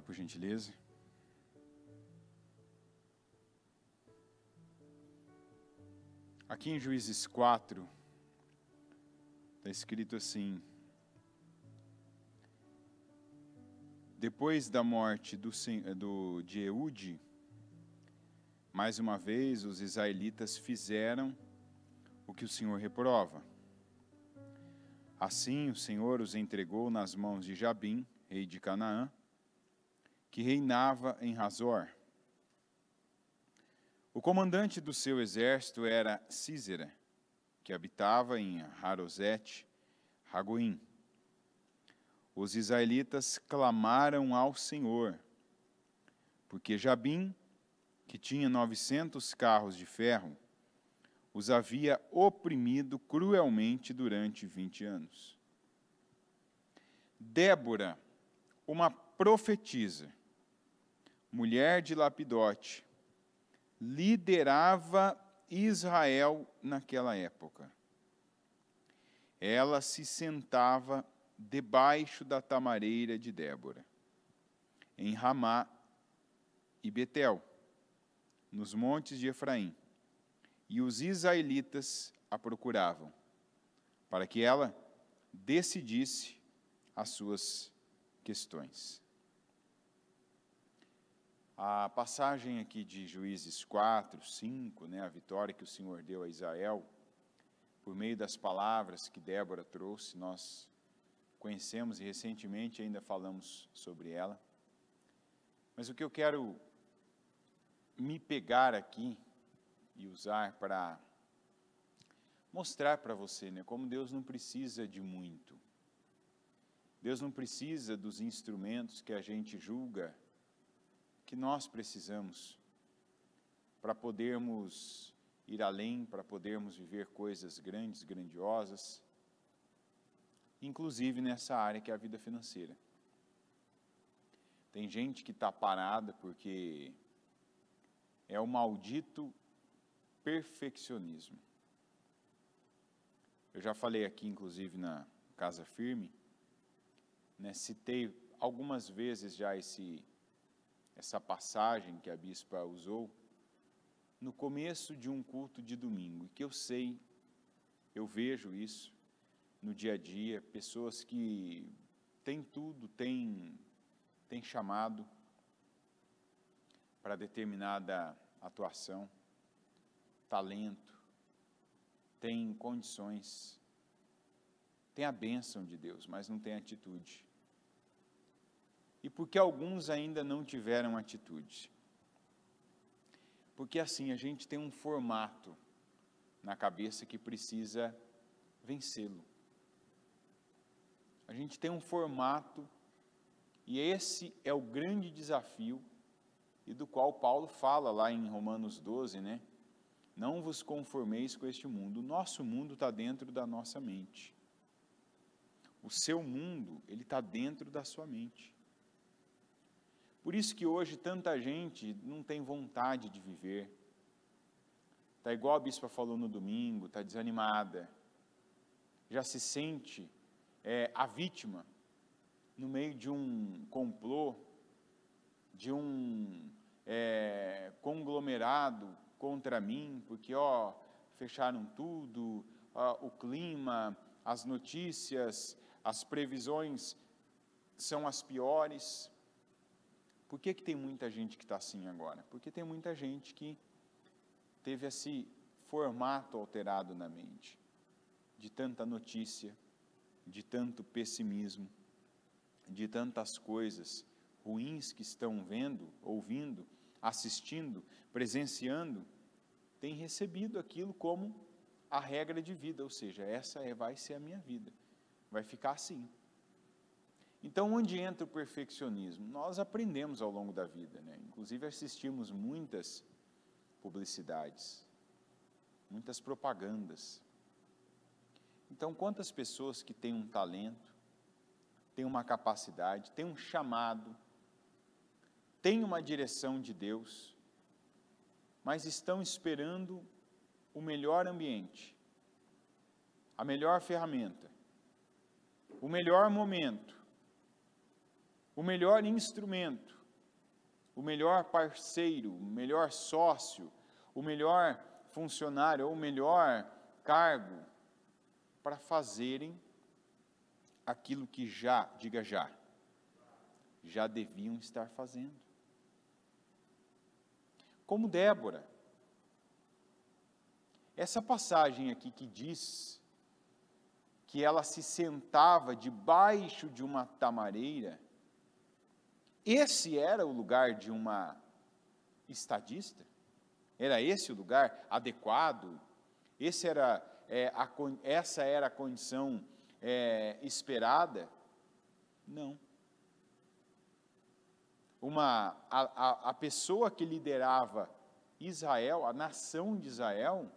por gentileza? Aqui em Juízes 4, está escrito assim: Depois da morte do, do, de Eude, mais uma vez os israelitas fizeram o que o Senhor reprova. Assim o Senhor os entregou nas mãos de Jabim, rei de Canaã, que reinava em Razor. O comandante do seu exército era Císera, que habitava em Harosete, Ragoim. Os israelitas clamaram ao Senhor, porque Jabim, que tinha novecentos carros de ferro, os havia oprimido cruelmente durante vinte anos. Débora, uma profetisa, mulher de Lapidote, liderava Israel naquela época. Ela se sentava debaixo da tamareira de Débora, em Ramá e Betel, nos montes de Efraim. E os israelitas a procuravam, para que ela decidisse as suas questões. A passagem aqui de Juízes 4, 5, né, a vitória que o Senhor deu a Israel, por meio das palavras que Débora trouxe, nós conhecemos e recentemente ainda falamos sobre ela. Mas o que eu quero me pegar aqui e usar para mostrar para você, né, como Deus não precisa de muito. Deus não precisa dos instrumentos que a gente julga que nós precisamos para podermos ir além, para podermos viver coisas grandes, grandiosas, inclusive nessa área que é a vida financeira. Tem gente que está parada porque é o maldito perfeccionismo. Eu já falei aqui, inclusive, na Casa Firme, né, citei algumas vezes já esse essa passagem que a bispa usou no começo de um culto de domingo, e que eu sei, eu vejo isso no dia a dia, pessoas que têm tudo, têm, têm chamado para determinada atuação, talento, têm condições, têm a bênção de Deus, mas não têm atitude e porque alguns ainda não tiveram atitude. Porque assim, a gente tem um formato na cabeça que precisa vencê-lo. A gente tem um formato e esse é o grande desafio e do qual Paulo fala lá em Romanos 12, né? Não vos conformeis com este mundo. O nosso mundo está dentro da nossa mente. O seu mundo, ele está dentro da sua mente. Por isso que hoje tanta gente não tem vontade de viver. Está igual a bispa falou no domingo, está desanimada, já se sente é, a vítima no meio de um complô, de um é, conglomerado contra mim, porque ó, fecharam tudo, ó, o clima, as notícias, as previsões são as piores. Por que, que tem muita gente que está assim agora? Porque tem muita gente que teve esse formato alterado na mente, de tanta notícia, de tanto pessimismo, de tantas coisas ruins que estão vendo, ouvindo, assistindo, presenciando, tem recebido aquilo como a regra de vida, ou seja, essa é, vai ser a minha vida. Vai ficar assim. Então, onde entra o perfeccionismo? Nós aprendemos ao longo da vida, né? inclusive assistimos muitas publicidades, muitas propagandas. Então, quantas pessoas que têm um talento, têm uma capacidade, têm um chamado, têm uma direção de Deus, mas estão esperando o melhor ambiente, a melhor ferramenta, o melhor momento, o melhor instrumento, o melhor parceiro, o melhor sócio, o melhor funcionário ou o melhor cargo para fazerem aquilo que já, diga já, já deviam estar fazendo. Como Débora. Essa passagem aqui que diz que ela se sentava debaixo de uma tamareira esse era o lugar de uma estadista? Era esse o lugar adequado? Esse era, é, a, essa era a condição é, esperada? Não. Uma, a, a, a pessoa que liderava Israel, a nação de Israel,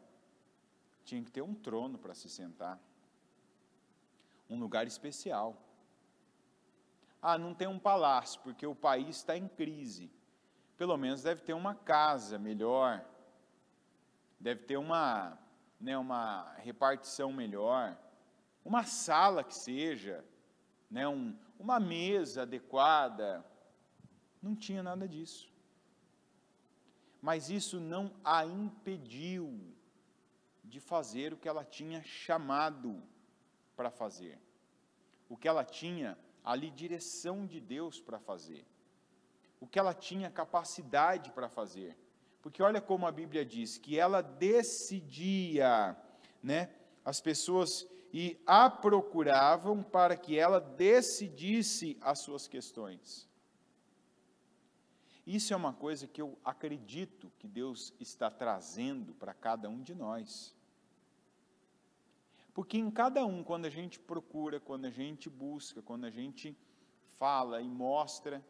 tinha que ter um trono para se sentar, um lugar especial. Ah, não tem um palácio, porque o país está em crise. Pelo menos deve ter uma casa melhor, deve ter uma, né, uma repartição melhor, uma sala que seja, né, um, uma mesa adequada. Não tinha nada disso. Mas isso não a impediu de fazer o que ela tinha chamado para fazer, o que ela tinha ali direção de Deus para fazer, o que ela tinha capacidade para fazer. Porque olha como a Bíblia diz que ela decidia, né? As pessoas e a procuravam para que ela decidisse as suas questões. Isso é uma coisa que eu acredito que Deus está trazendo para cada um de nós. Porque em cada um, quando a gente procura, quando a gente busca, quando a gente fala e mostra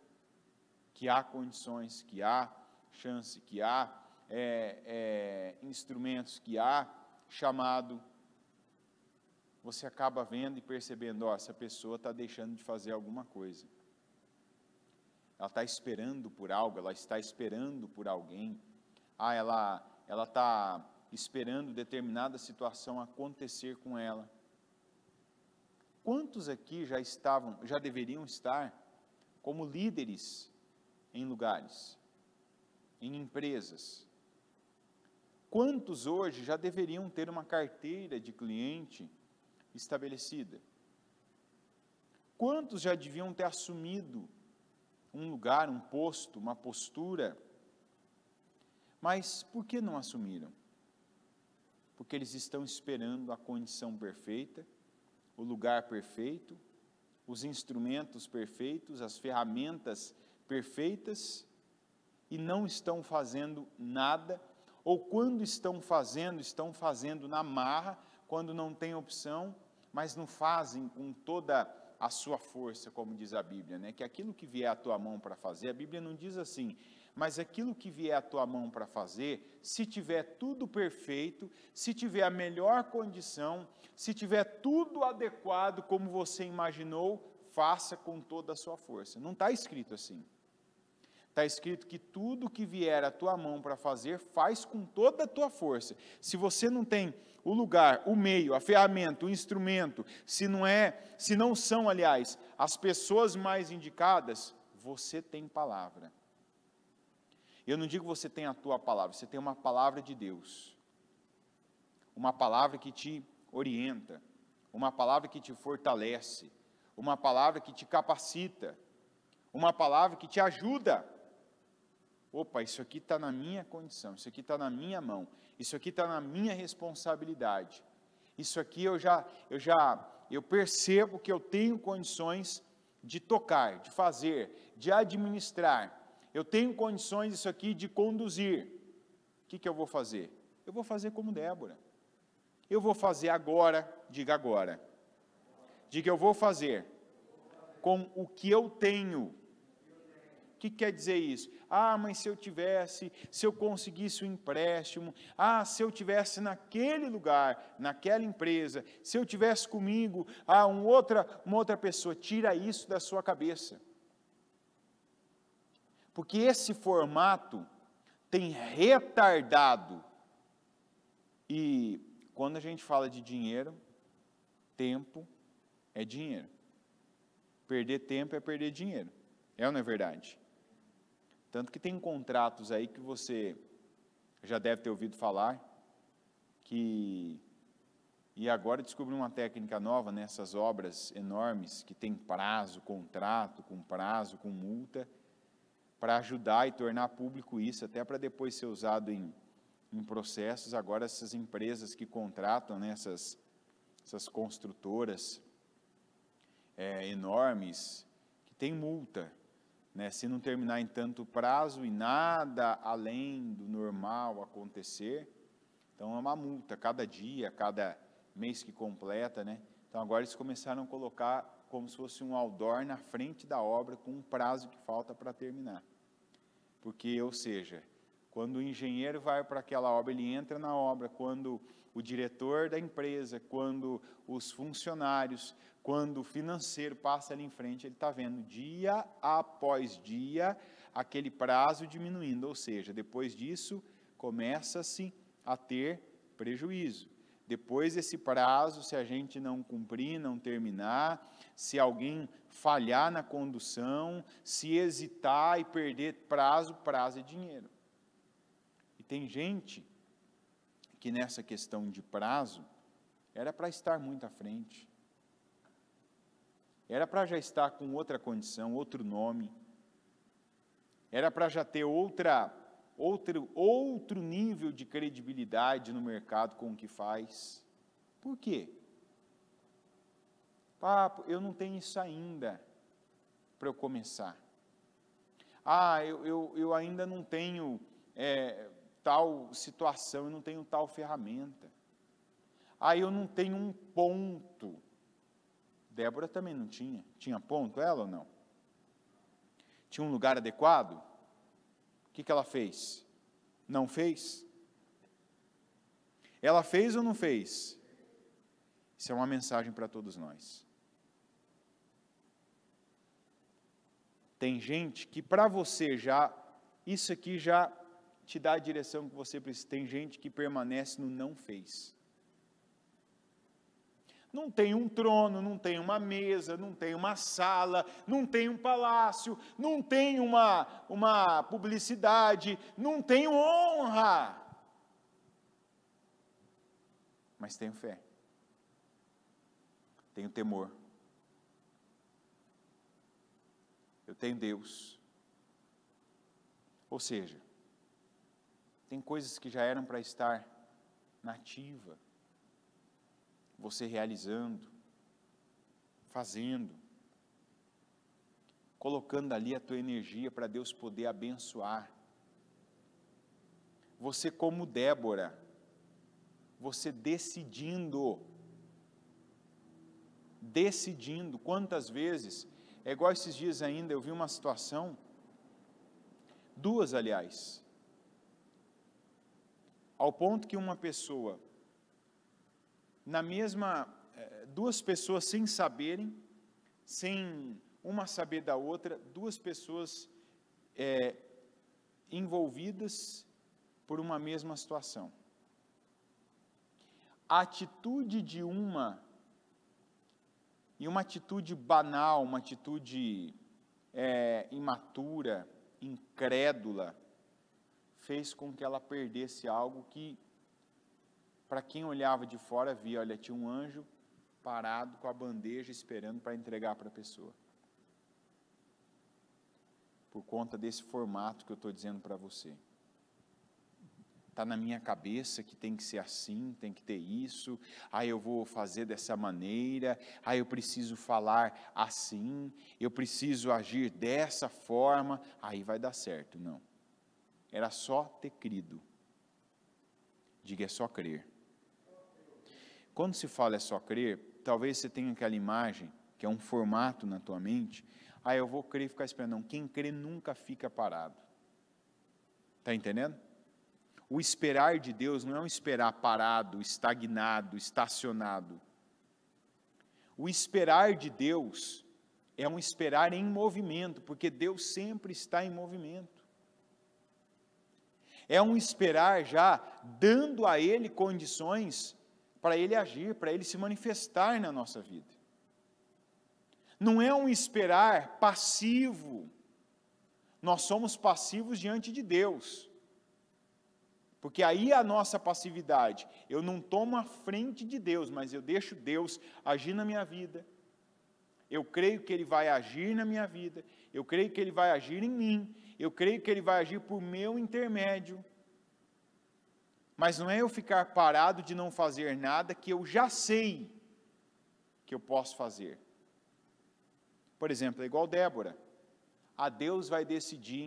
que há condições, que há chance, que há é, é, instrumentos, que há chamado, você acaba vendo e percebendo: ó, essa pessoa está deixando de fazer alguma coisa. Ela está esperando por algo, ela está esperando por alguém. Ah, ela ela está esperando determinada situação acontecer com ela. Quantos aqui já estavam, já deveriam estar como líderes em lugares, em empresas? Quantos hoje já deveriam ter uma carteira de cliente estabelecida? Quantos já deviam ter assumido um lugar, um posto, uma postura? Mas por que não assumiram? porque eles estão esperando a condição perfeita, o lugar perfeito, os instrumentos perfeitos, as ferramentas perfeitas e não estão fazendo nada, ou quando estão fazendo, estão fazendo na marra, quando não tem opção, mas não fazem com toda a sua força, como diz a Bíblia, né? Que aquilo que vier à tua mão para fazer, a Bíblia não diz assim, mas aquilo que vier à tua mão para fazer, se tiver tudo perfeito, se tiver a melhor condição, se tiver tudo adequado como você imaginou, faça com toda a sua força. Não está escrito assim. Está escrito que tudo que vier à tua mão para fazer, faz com toda a tua força. Se você não tem o lugar, o meio, a ferramenta, o instrumento, se não é, se não são, aliás, as pessoas mais indicadas, você tem palavra. Eu não digo você tem a tua palavra, você tem uma palavra de Deus. Uma palavra que te orienta, uma palavra que te fortalece, uma palavra que te capacita, uma palavra que te ajuda. Opa, isso aqui está na minha condição, isso aqui está na minha mão, isso aqui está na minha responsabilidade. Isso aqui eu já, eu já, eu percebo que eu tenho condições de tocar, de fazer, de administrar, eu tenho condições isso aqui de conduzir. O que, que eu vou fazer? Eu vou fazer como Débora. Eu vou fazer agora, diga agora. Diga eu vou fazer com o que eu tenho. O que quer dizer isso? Ah, mas se eu tivesse, se eu conseguisse um empréstimo, ah, se eu tivesse naquele lugar, naquela empresa, se eu tivesse comigo, ah, um outra, uma outra pessoa, tira isso da sua cabeça. Porque esse formato tem retardado. E quando a gente fala de dinheiro, tempo é dinheiro. Perder tempo é perder dinheiro. É ou não é verdade? Tanto que tem contratos aí que você já deve ter ouvido falar, que e agora descobri uma técnica nova nessas obras enormes que tem prazo, contrato, com prazo, com multa para ajudar e tornar público isso, até para depois ser usado em, em processos. Agora, essas empresas que contratam, né, essas, essas construtoras é, enormes, que tem multa, né, se não terminar em tanto prazo e nada além do normal acontecer, então é uma multa, cada dia, cada mês que completa, né? Então agora eles começaram a colocar como se fosse um outdoor na frente da obra com um prazo que falta para terminar. Porque, ou seja, quando o engenheiro vai para aquela obra, ele entra na obra, quando o diretor da empresa, quando os funcionários, quando o financeiro passa ali em frente, ele está vendo dia após dia aquele prazo diminuindo, ou seja, depois disso começa-se a ter prejuízo. Depois desse prazo, se a gente não cumprir, não terminar, se alguém falhar na condução, se hesitar e perder prazo, prazo é dinheiro. E tem gente que nessa questão de prazo era para estar muito à frente. Era para já estar com outra condição, outro nome. Era para já ter outra outro, outro nível de credibilidade no mercado com o que faz. Por quê? Papo, eu não tenho isso ainda para eu começar. Ah, eu, eu, eu ainda não tenho é, tal situação, eu não tenho tal ferramenta. Ah, eu não tenho um ponto. Débora também não tinha. Tinha ponto ela ou não? Tinha um lugar adequado? que, que ela fez? Não fez? Ela fez ou não fez? Isso é uma mensagem para todos nós. Tem gente que para você já, isso aqui já te dá a direção que você precisa. Tem gente que permanece no não fez. Não tem um trono, não tem uma mesa, não tem uma sala, não tem um palácio, não tem uma, uma publicidade, não tem honra. Mas tenho fé. Tenho temor. Eu tenho Deus. Ou seja, tem coisas que já eram para estar nativa. Na você realizando, fazendo, colocando ali a tua energia para Deus poder abençoar. Você, como Débora, você decidindo, decidindo, quantas vezes, é igual esses dias ainda, eu vi uma situação, duas aliás, ao ponto que uma pessoa na mesma, eh, duas pessoas sem saberem, sem uma saber da outra, duas pessoas é, envolvidas por uma mesma situação. A atitude de uma, e uma atitude banal, uma atitude é, imatura, incrédula, fez com que ela perdesse algo que para quem olhava de fora, via, olha, tinha um anjo parado com a bandeja esperando para entregar para a pessoa. Por conta desse formato que eu estou dizendo para você. Está na minha cabeça que tem que ser assim, tem que ter isso, aí ah, eu vou fazer dessa maneira, aí ah, eu preciso falar assim, eu preciso agir dessa forma, aí vai dar certo. Não. Era só ter crido. Diga, é só crer. Quando se fala é só crer, talvez você tenha aquela imagem, que é um formato na tua mente, ah, eu vou crer e ficar esperando. Não, quem crê nunca fica parado. Está entendendo? O esperar de Deus não é um esperar parado, estagnado, estacionado. O esperar de Deus é um esperar em movimento, porque Deus sempre está em movimento. É um esperar já dando a Ele condições para Ele agir, para Ele se manifestar na nossa vida. Não é um esperar passivo. Nós somos passivos diante de Deus. Porque aí a nossa passividade, eu não tomo a frente de Deus, mas eu deixo Deus agir na minha vida. Eu creio que Ele vai agir na minha vida. Eu creio que Ele vai agir em mim. Eu creio que Ele vai agir por meu intermédio. Mas não é eu ficar parado de não fazer nada que eu já sei que eu posso fazer. Por exemplo, é igual Débora. A Deus vai decidir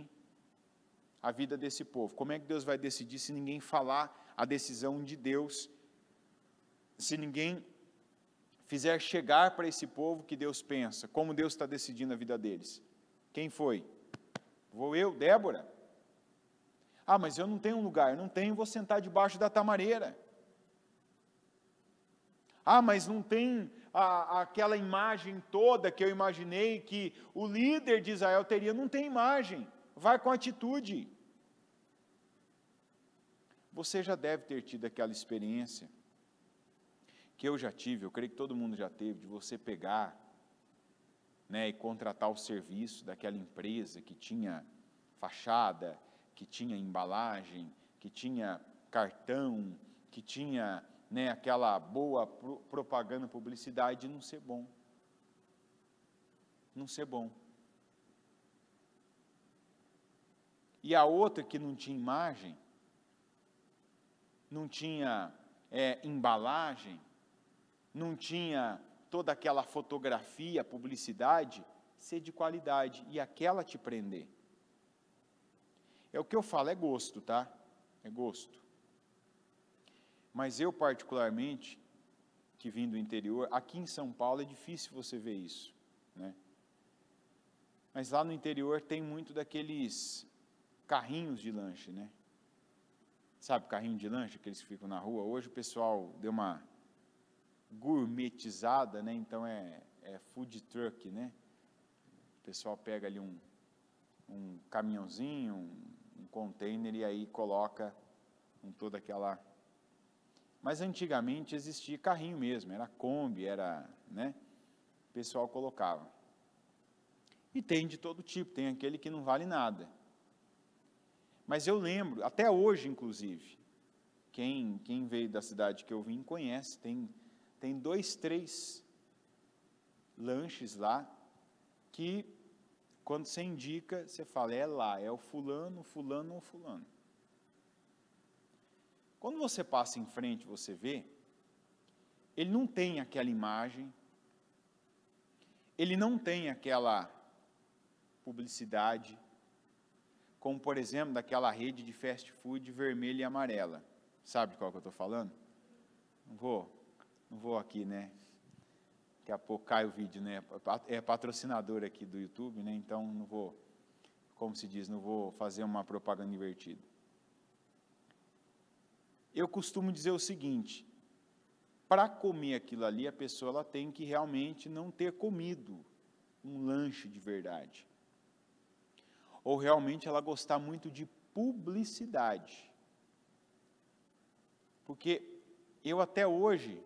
a vida desse povo. Como é que Deus vai decidir se ninguém falar a decisão de Deus? Se ninguém fizer chegar para esse povo que Deus pensa, como Deus está decidindo a vida deles? Quem foi? Vou eu, Débora? Ah, mas eu não tenho um lugar, não tenho, vou sentar debaixo da tamareira. Ah, mas não tem a, aquela imagem toda que eu imaginei que o líder de Israel teria. Não tem imagem, vai com atitude. Você já deve ter tido aquela experiência que eu já tive, eu creio que todo mundo já teve, de você pegar né, e contratar o serviço daquela empresa que tinha fachada, que tinha embalagem, que tinha cartão, que tinha né, aquela boa pro, propaganda, publicidade, não ser bom. Não ser bom. E a outra que não tinha imagem, não tinha é, embalagem, não tinha toda aquela fotografia, publicidade, ser de qualidade e aquela te prender. É o que eu falo, é gosto, tá? É gosto. Mas eu, particularmente, que vim do interior, aqui em São Paulo é difícil você ver isso, né? Mas lá no interior tem muito daqueles carrinhos de lanche, né? Sabe carrinho de lanche, aqueles que ficam na rua? Hoje o pessoal deu uma gourmetizada, né? Então é, é food truck, né? O pessoal pega ali um, um caminhãozinho, um um container e aí coloca com toda aquela. Mas antigamente existia carrinho mesmo, era Kombi, era. Né? O pessoal colocava. E tem de todo tipo, tem aquele que não vale nada. Mas eu lembro, até hoje, inclusive, quem, quem veio da cidade que eu vim conhece, tem, tem dois, três lanches lá que quando você indica, você fala, é lá, é o fulano, fulano ou fulano. Quando você passa em frente, você vê, ele não tem aquela imagem, ele não tem aquela publicidade, como por exemplo daquela rede de fast food vermelha e amarela. Sabe de qual que eu estou falando? Não vou, não vou aqui, né? Daqui a pouco cai o vídeo, né? É patrocinador aqui do YouTube, né? Então não vou, como se diz, não vou fazer uma propaganda invertida. Eu costumo dizer o seguinte: para comer aquilo ali, a pessoa ela tem que realmente não ter comido um lanche de verdade. Ou realmente ela gostar muito de publicidade. Porque eu até hoje,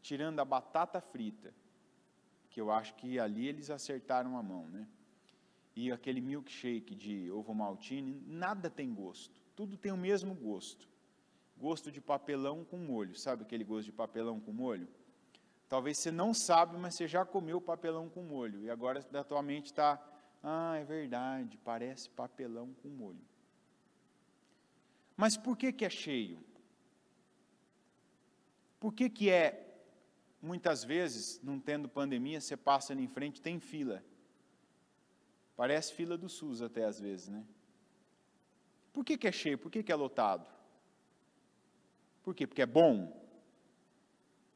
tirando a batata frita, que eu acho que ali eles acertaram a mão, né? E aquele milkshake de ovo maltine, nada tem gosto. Tudo tem o mesmo gosto. Gosto de papelão com molho. Sabe aquele gosto de papelão com molho? Talvez você não sabe, mas você já comeu papelão com molho. E agora da tua mente está, ah, é verdade, parece papelão com molho. Mas por que, que é cheio? Por que, que é muitas vezes, não tendo pandemia, você passa ali em frente, tem fila. Parece fila do SUS até às vezes, né? Por que, que é cheio? Por que, que é lotado? Por quê? Porque é bom?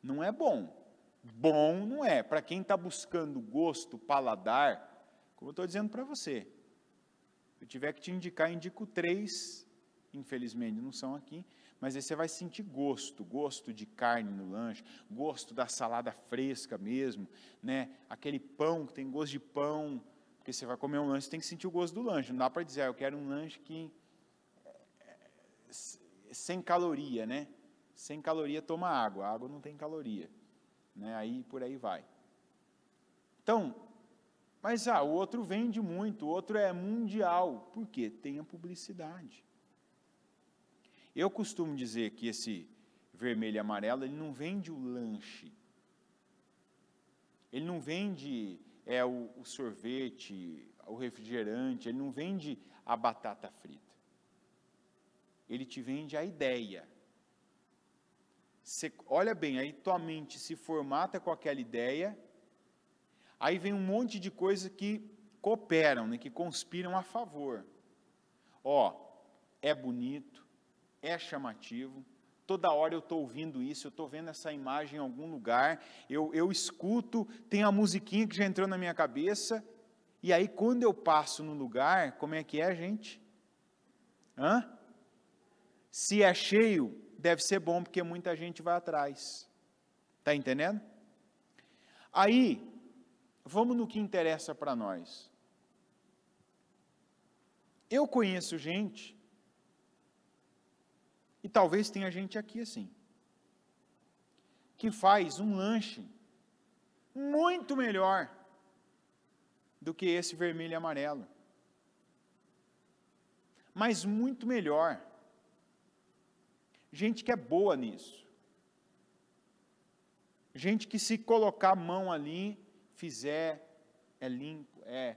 Não é bom. Bom não é. Para quem está buscando gosto, paladar, como eu estou dizendo para você, se eu tiver que te indicar, indico três, infelizmente não são aqui, mas aí você vai sentir gosto, gosto de carne no lanche, gosto da salada fresca mesmo, né? Aquele pão que tem gosto de pão, porque você vai comer um lanche, você tem que sentir o gosto do lanche. Não dá para dizer, ah, eu quero um lanche que eh, sem caloria, né? Sem caloria toma água, a água não tem caloria, né? Aí por aí vai. Então, mas ah, o outro vende muito, o outro é mundial. Por quê? Tem a publicidade. Eu costumo dizer que esse vermelho e amarelo, ele não vende o lanche. Ele não vende é, o, o sorvete, o refrigerante, ele não vende a batata frita. Ele te vende a ideia. Você, olha bem, aí tua mente se formata com aquela ideia, aí vem um monte de coisa que cooperam, né, que conspiram a favor. Ó, é bonito, é chamativo. Toda hora eu estou ouvindo isso, eu estou vendo essa imagem em algum lugar, eu, eu escuto, tem a musiquinha que já entrou na minha cabeça, e aí quando eu passo no lugar, como é que é, gente? Hã? Se é cheio, deve ser bom, porque muita gente vai atrás. Está entendendo? Aí, vamos no que interessa para nós. Eu conheço gente e talvez tenha gente aqui assim, que faz um lanche muito melhor do que esse vermelho e amarelo. Mas muito melhor. Gente que é boa nisso. Gente que se colocar a mão ali, fizer, é limpo, é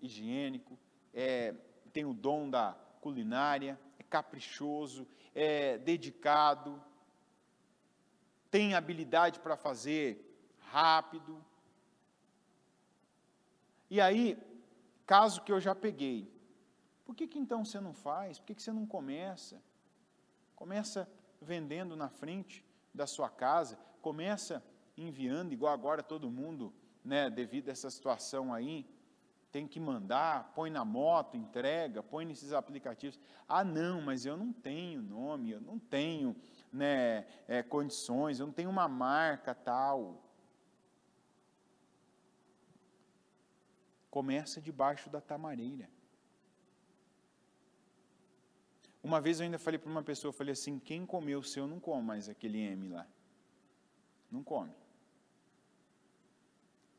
higiênico, é, tem o dom da culinária, é caprichoso, é, dedicado, tem habilidade para fazer rápido. E aí, caso que eu já peguei, por que, que então você não faz? Por que, que você não começa? Começa vendendo na frente da sua casa, começa enviando, igual agora todo mundo, né, devido a essa situação aí, tem que mandar, põe na moto, entrega, põe nesses aplicativos. Ah, não, mas eu não tenho nome, eu não tenho né, é, condições, eu não tenho uma marca tal. Começa debaixo da tamareira. Uma vez eu ainda falei para uma pessoa, falei assim, quem comeu o seu não come mais aquele M lá. Não come.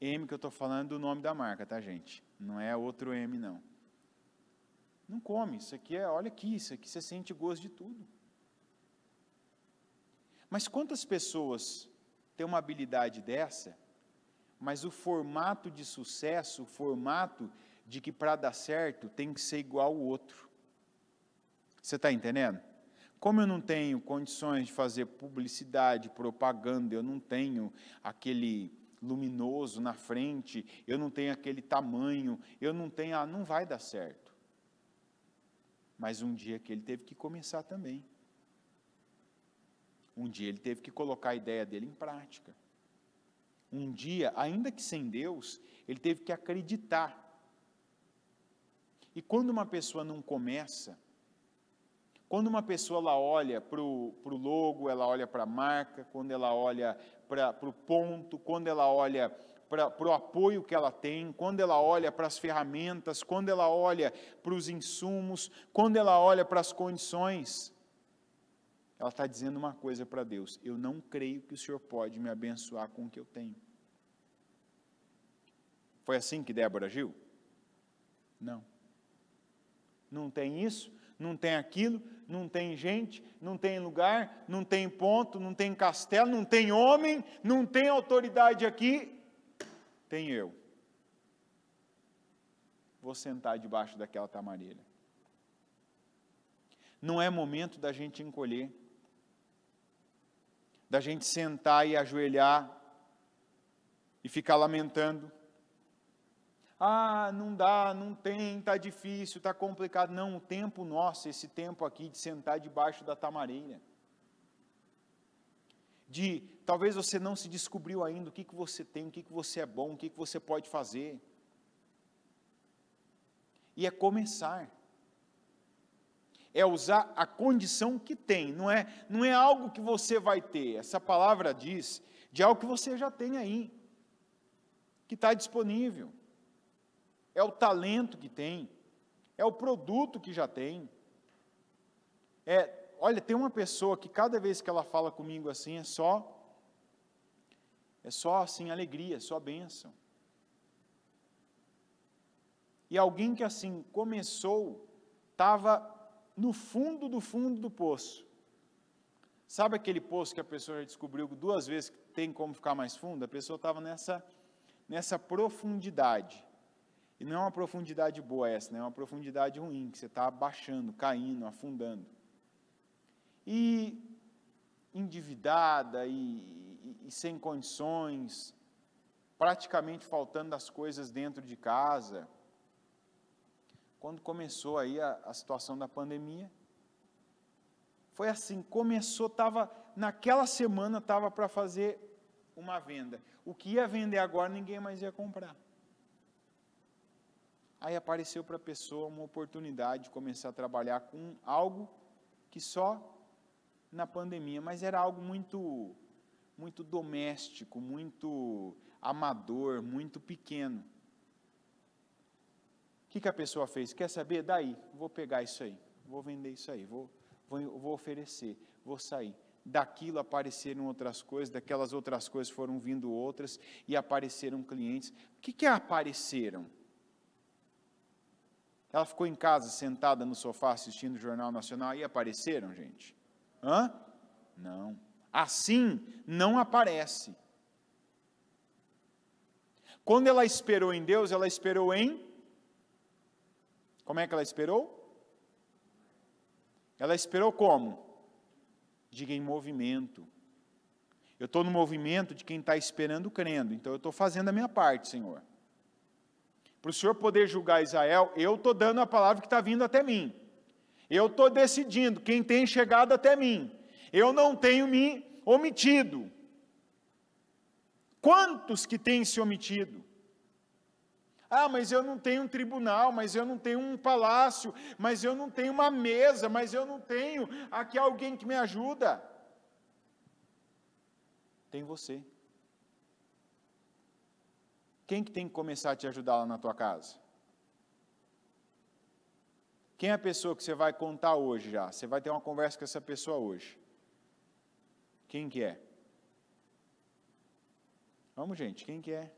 M que eu estou falando do nome da marca, tá gente? Não é outro M, não. Não come, isso aqui é, olha aqui, isso aqui você sente gosto de tudo. Mas quantas pessoas têm uma habilidade dessa, mas o formato de sucesso, o formato de que para dar certo tem que ser igual ao outro? Você está entendendo? Como eu não tenho condições de fazer publicidade, propaganda, eu não tenho aquele luminoso na frente, eu não tenho aquele tamanho, eu não tenho, ah, não vai dar certo. Mas um dia que ele teve que começar também. Um dia ele teve que colocar a ideia dele em prática. Um dia, ainda que sem Deus, ele teve que acreditar. E quando uma pessoa não começa, quando uma pessoa ela olha para o lobo, logo, ela olha para a marca, quando ela olha para o ponto, quando ela olha para o apoio que ela tem, quando ela olha para as ferramentas, quando ela olha para os insumos, quando ela olha para as condições, ela está dizendo uma coisa para Deus: eu não creio que o Senhor pode me abençoar com o que eu tenho. Foi assim que Débora agiu? Não. Não tem isso? não tem aquilo, não tem gente, não tem lugar, não tem ponto, não tem castelo, não tem homem, não tem autoridade aqui, tem eu. Vou sentar debaixo daquela tamarela. Não é momento da gente encolher, da gente sentar e ajoelhar e ficar lamentando. Ah, não dá, não tem, está difícil, está complicado. Não, o tempo nosso, esse tempo aqui de sentar debaixo da tamareira. De talvez você não se descobriu ainda o que, que você tem, o que, que você é bom, o que, que você pode fazer. E é começar é usar a condição que tem, não é, não é algo que você vai ter. Essa palavra diz de algo que você já tem aí, que está disponível é o talento que tem, é o produto que já tem. É, olha, tem uma pessoa que cada vez que ela fala comigo assim é só é só assim alegria, é só bênção. E alguém que assim começou estava no fundo do fundo do poço. Sabe aquele poço que a pessoa já descobriu duas vezes que tem como ficar mais fundo? A pessoa estava nessa nessa profundidade. E não é uma profundidade boa essa, né? é uma profundidade ruim, que você está abaixando, caindo, afundando. E endividada e, e, e sem condições, praticamente faltando as coisas dentro de casa. Quando começou aí a, a situação da pandemia, foi assim, começou, tava naquela semana estava para fazer uma venda. O que ia vender agora ninguém mais ia comprar. Aí apareceu para a pessoa uma oportunidade de começar a trabalhar com algo que só na pandemia, mas era algo muito muito doméstico, muito amador, muito pequeno. O que, que a pessoa fez? Quer saber? Daí, vou pegar isso aí, vou vender isso aí, vou, vou, vou oferecer, vou sair. Daquilo apareceram outras coisas, daquelas outras coisas foram vindo outras e apareceram clientes. O que, que apareceram? Ela ficou em casa sentada no sofá assistindo o Jornal Nacional e apareceram, gente? Hã? Não. Assim não aparece. Quando ela esperou em Deus, ela esperou em. Como é que ela esperou? Ela esperou como? Diga em movimento. Eu estou no movimento de quem está esperando crendo, então eu estou fazendo a minha parte, Senhor. Para o senhor poder julgar Israel, eu estou dando a palavra que está vindo até mim. Eu estou decidindo quem tem chegado até mim. Eu não tenho me omitido. Quantos que têm se omitido? Ah, mas eu não tenho um tribunal, mas eu não tenho um palácio, mas eu não tenho uma mesa, mas eu não tenho aqui alguém que me ajuda. Tem você. Quem que tem que começar a te ajudar lá na tua casa? Quem é a pessoa que você vai contar hoje já? Você vai ter uma conversa com essa pessoa hoje. Quem que é? Vamos, gente, quem que é?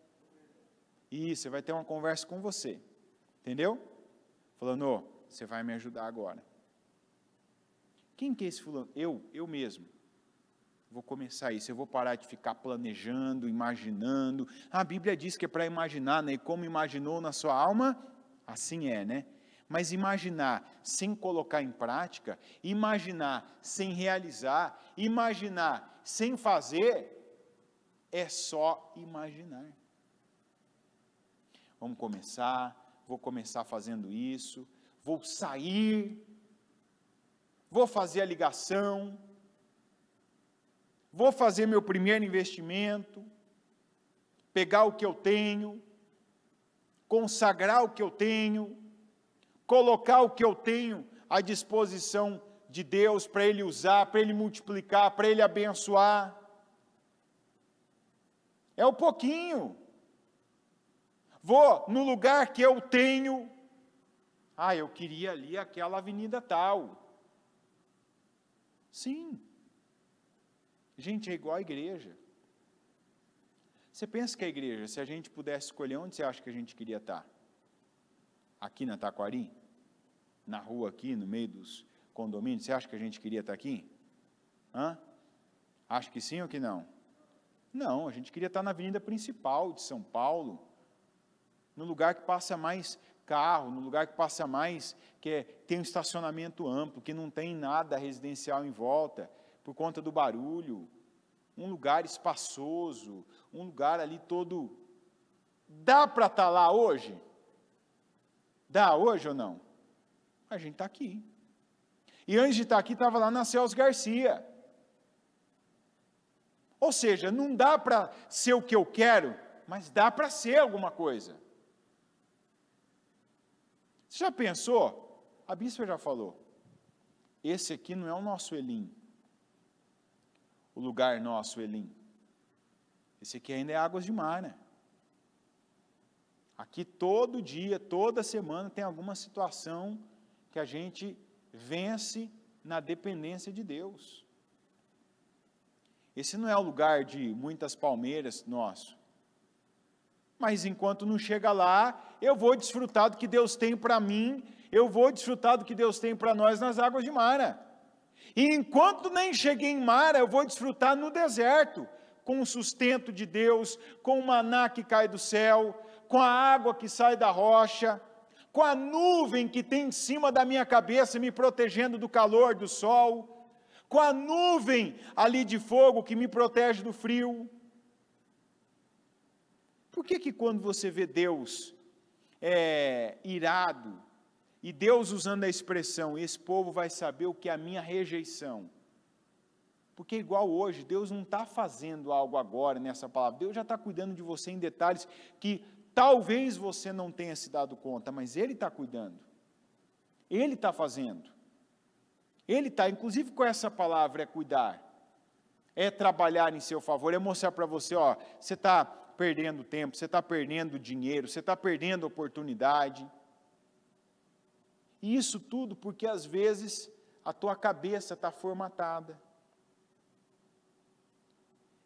Isso, você vai ter uma conversa com você. Entendeu? Falando, oh, você vai me ajudar agora. Quem que é esse fulano? Eu, eu mesmo. Vou começar isso, eu vou parar de ficar planejando, imaginando. A Bíblia diz que é para imaginar, né? E como imaginou na sua alma, assim é, né? Mas imaginar sem colocar em prática, imaginar sem realizar, imaginar sem fazer, é só imaginar. Vamos começar, vou começar fazendo isso, vou sair, vou fazer a ligação, vou fazer meu primeiro investimento, pegar o que eu tenho, consagrar o que eu tenho, colocar o que eu tenho à disposição de Deus para Ele usar, para Ele multiplicar, para Ele abençoar. É o um pouquinho. Vou no lugar que eu tenho. Ah, eu queria ali aquela avenida tal. Sim. Gente, é igual à igreja. Você pensa que a igreja, se a gente pudesse escolher onde você acha que a gente queria estar? Aqui na Taquari? Na rua aqui, no meio dos condomínios? Você acha que a gente queria estar aqui? Hã? Acho que sim ou que não? Não, a gente queria estar na avenida principal de São Paulo, no lugar que passa mais carro, no lugar que passa mais, que é, tem um estacionamento amplo, que não tem nada residencial em volta, por conta do barulho, um lugar espaçoso, um lugar ali todo. Dá para estar tá lá hoje? Dá hoje ou não? A gente está aqui. E antes de estar tá aqui, estava lá na Celso Garcia. Ou seja, não dá para ser o que eu quero, mas dá para ser alguma coisa. Você já pensou? A bispa já falou. Esse aqui não é o nosso Elim o lugar nosso, Elim. Esse aqui ainda é águas de mar, né? Aqui todo dia, toda semana tem alguma situação que a gente vence na dependência de Deus. Esse não é o lugar de muitas palmeiras nosso. Mas enquanto não chega lá, eu vou desfrutar do que Deus tem para mim, eu vou desfrutar do que Deus tem para nós nas águas de Mara. Né? E enquanto nem cheguei em Mara, eu vou desfrutar no deserto, com o sustento de Deus, com o maná que cai do céu, com a água que sai da rocha, com a nuvem que tem em cima da minha cabeça me protegendo do calor do sol, com a nuvem ali de fogo que me protege do frio. Por que que quando você vê Deus é, irado, e Deus usando a expressão, esse povo vai saber o que é a minha rejeição. Porque, igual hoje, Deus não está fazendo algo agora nessa palavra. Deus já está cuidando de você em detalhes que talvez você não tenha se dado conta, mas Ele está cuidando. Ele está fazendo. Ele está, inclusive com essa palavra, é cuidar, é trabalhar em seu favor, é mostrar para você: ó, você está perdendo tempo, você está perdendo dinheiro, você está perdendo oportunidade. E isso tudo porque às vezes a tua cabeça está formatada.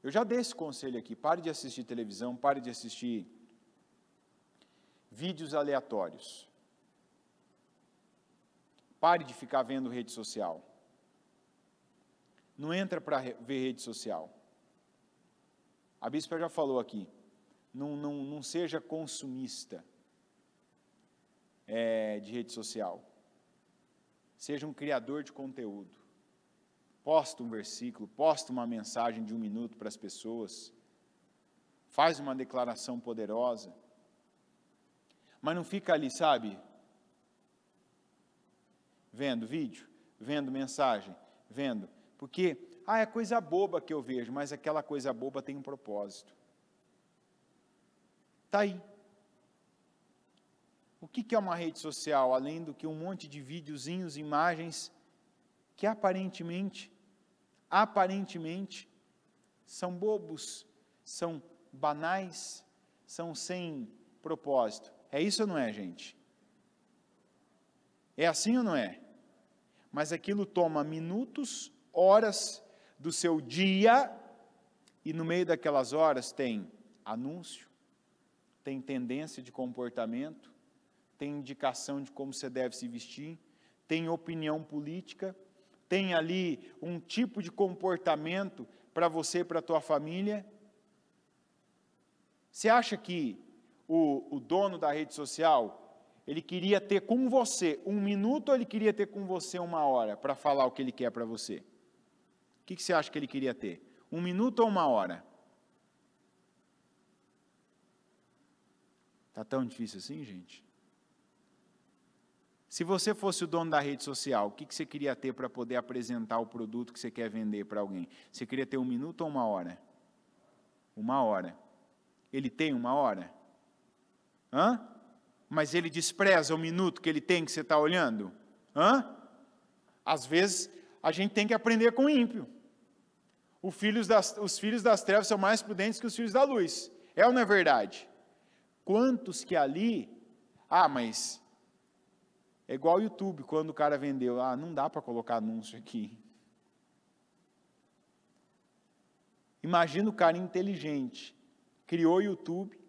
Eu já dei esse conselho aqui: pare de assistir televisão, pare de assistir vídeos aleatórios. Pare de ficar vendo rede social. Não entra para ver rede social. A bispa já falou aqui. Não, não, não seja consumista é, de rede social. Seja um criador de conteúdo. Posta um versículo, posta uma mensagem de um minuto para as pessoas. Faz uma declaração poderosa. Mas não fica ali, sabe? Vendo vídeo, vendo mensagem, vendo. Porque, ah, é coisa boba que eu vejo, mas aquela coisa boba tem um propósito. Está aí. O que é uma rede social, além do que um monte de videozinhos, imagens que aparentemente, aparentemente, são bobos, são banais, são sem propósito. É isso ou não é, gente? É assim ou não é? Mas aquilo toma minutos, horas do seu dia, e no meio daquelas horas tem anúncio, tem tendência de comportamento, tem indicação de como você deve se vestir, tem opinião política, tem ali um tipo de comportamento para você e para a tua família. Você acha que o, o dono da rede social ele queria ter com você um minuto ou ele queria ter com você uma hora para falar o que ele quer para você? O que, que, você acha que ele queria ter? Um minuto ou uma hora? Tá tão difícil assim, gente? Se você fosse o dono da rede social, o que, que você queria ter para poder apresentar o produto que você quer vender para alguém? Você queria ter um minuto ou uma hora? Uma hora. Ele tem uma hora? Hã? Mas ele despreza o minuto que ele tem que você está olhando? Hã? Às vezes a gente tem que aprender com o ímpio. Filhos das, os filhos das trevas são mais prudentes que os filhos da luz. É ou não é verdade? Quantos que ali. Ah, mas é igual o YouTube, quando o cara vendeu, ah, não dá para colocar anúncio aqui. Imagina o cara inteligente, criou o YouTube,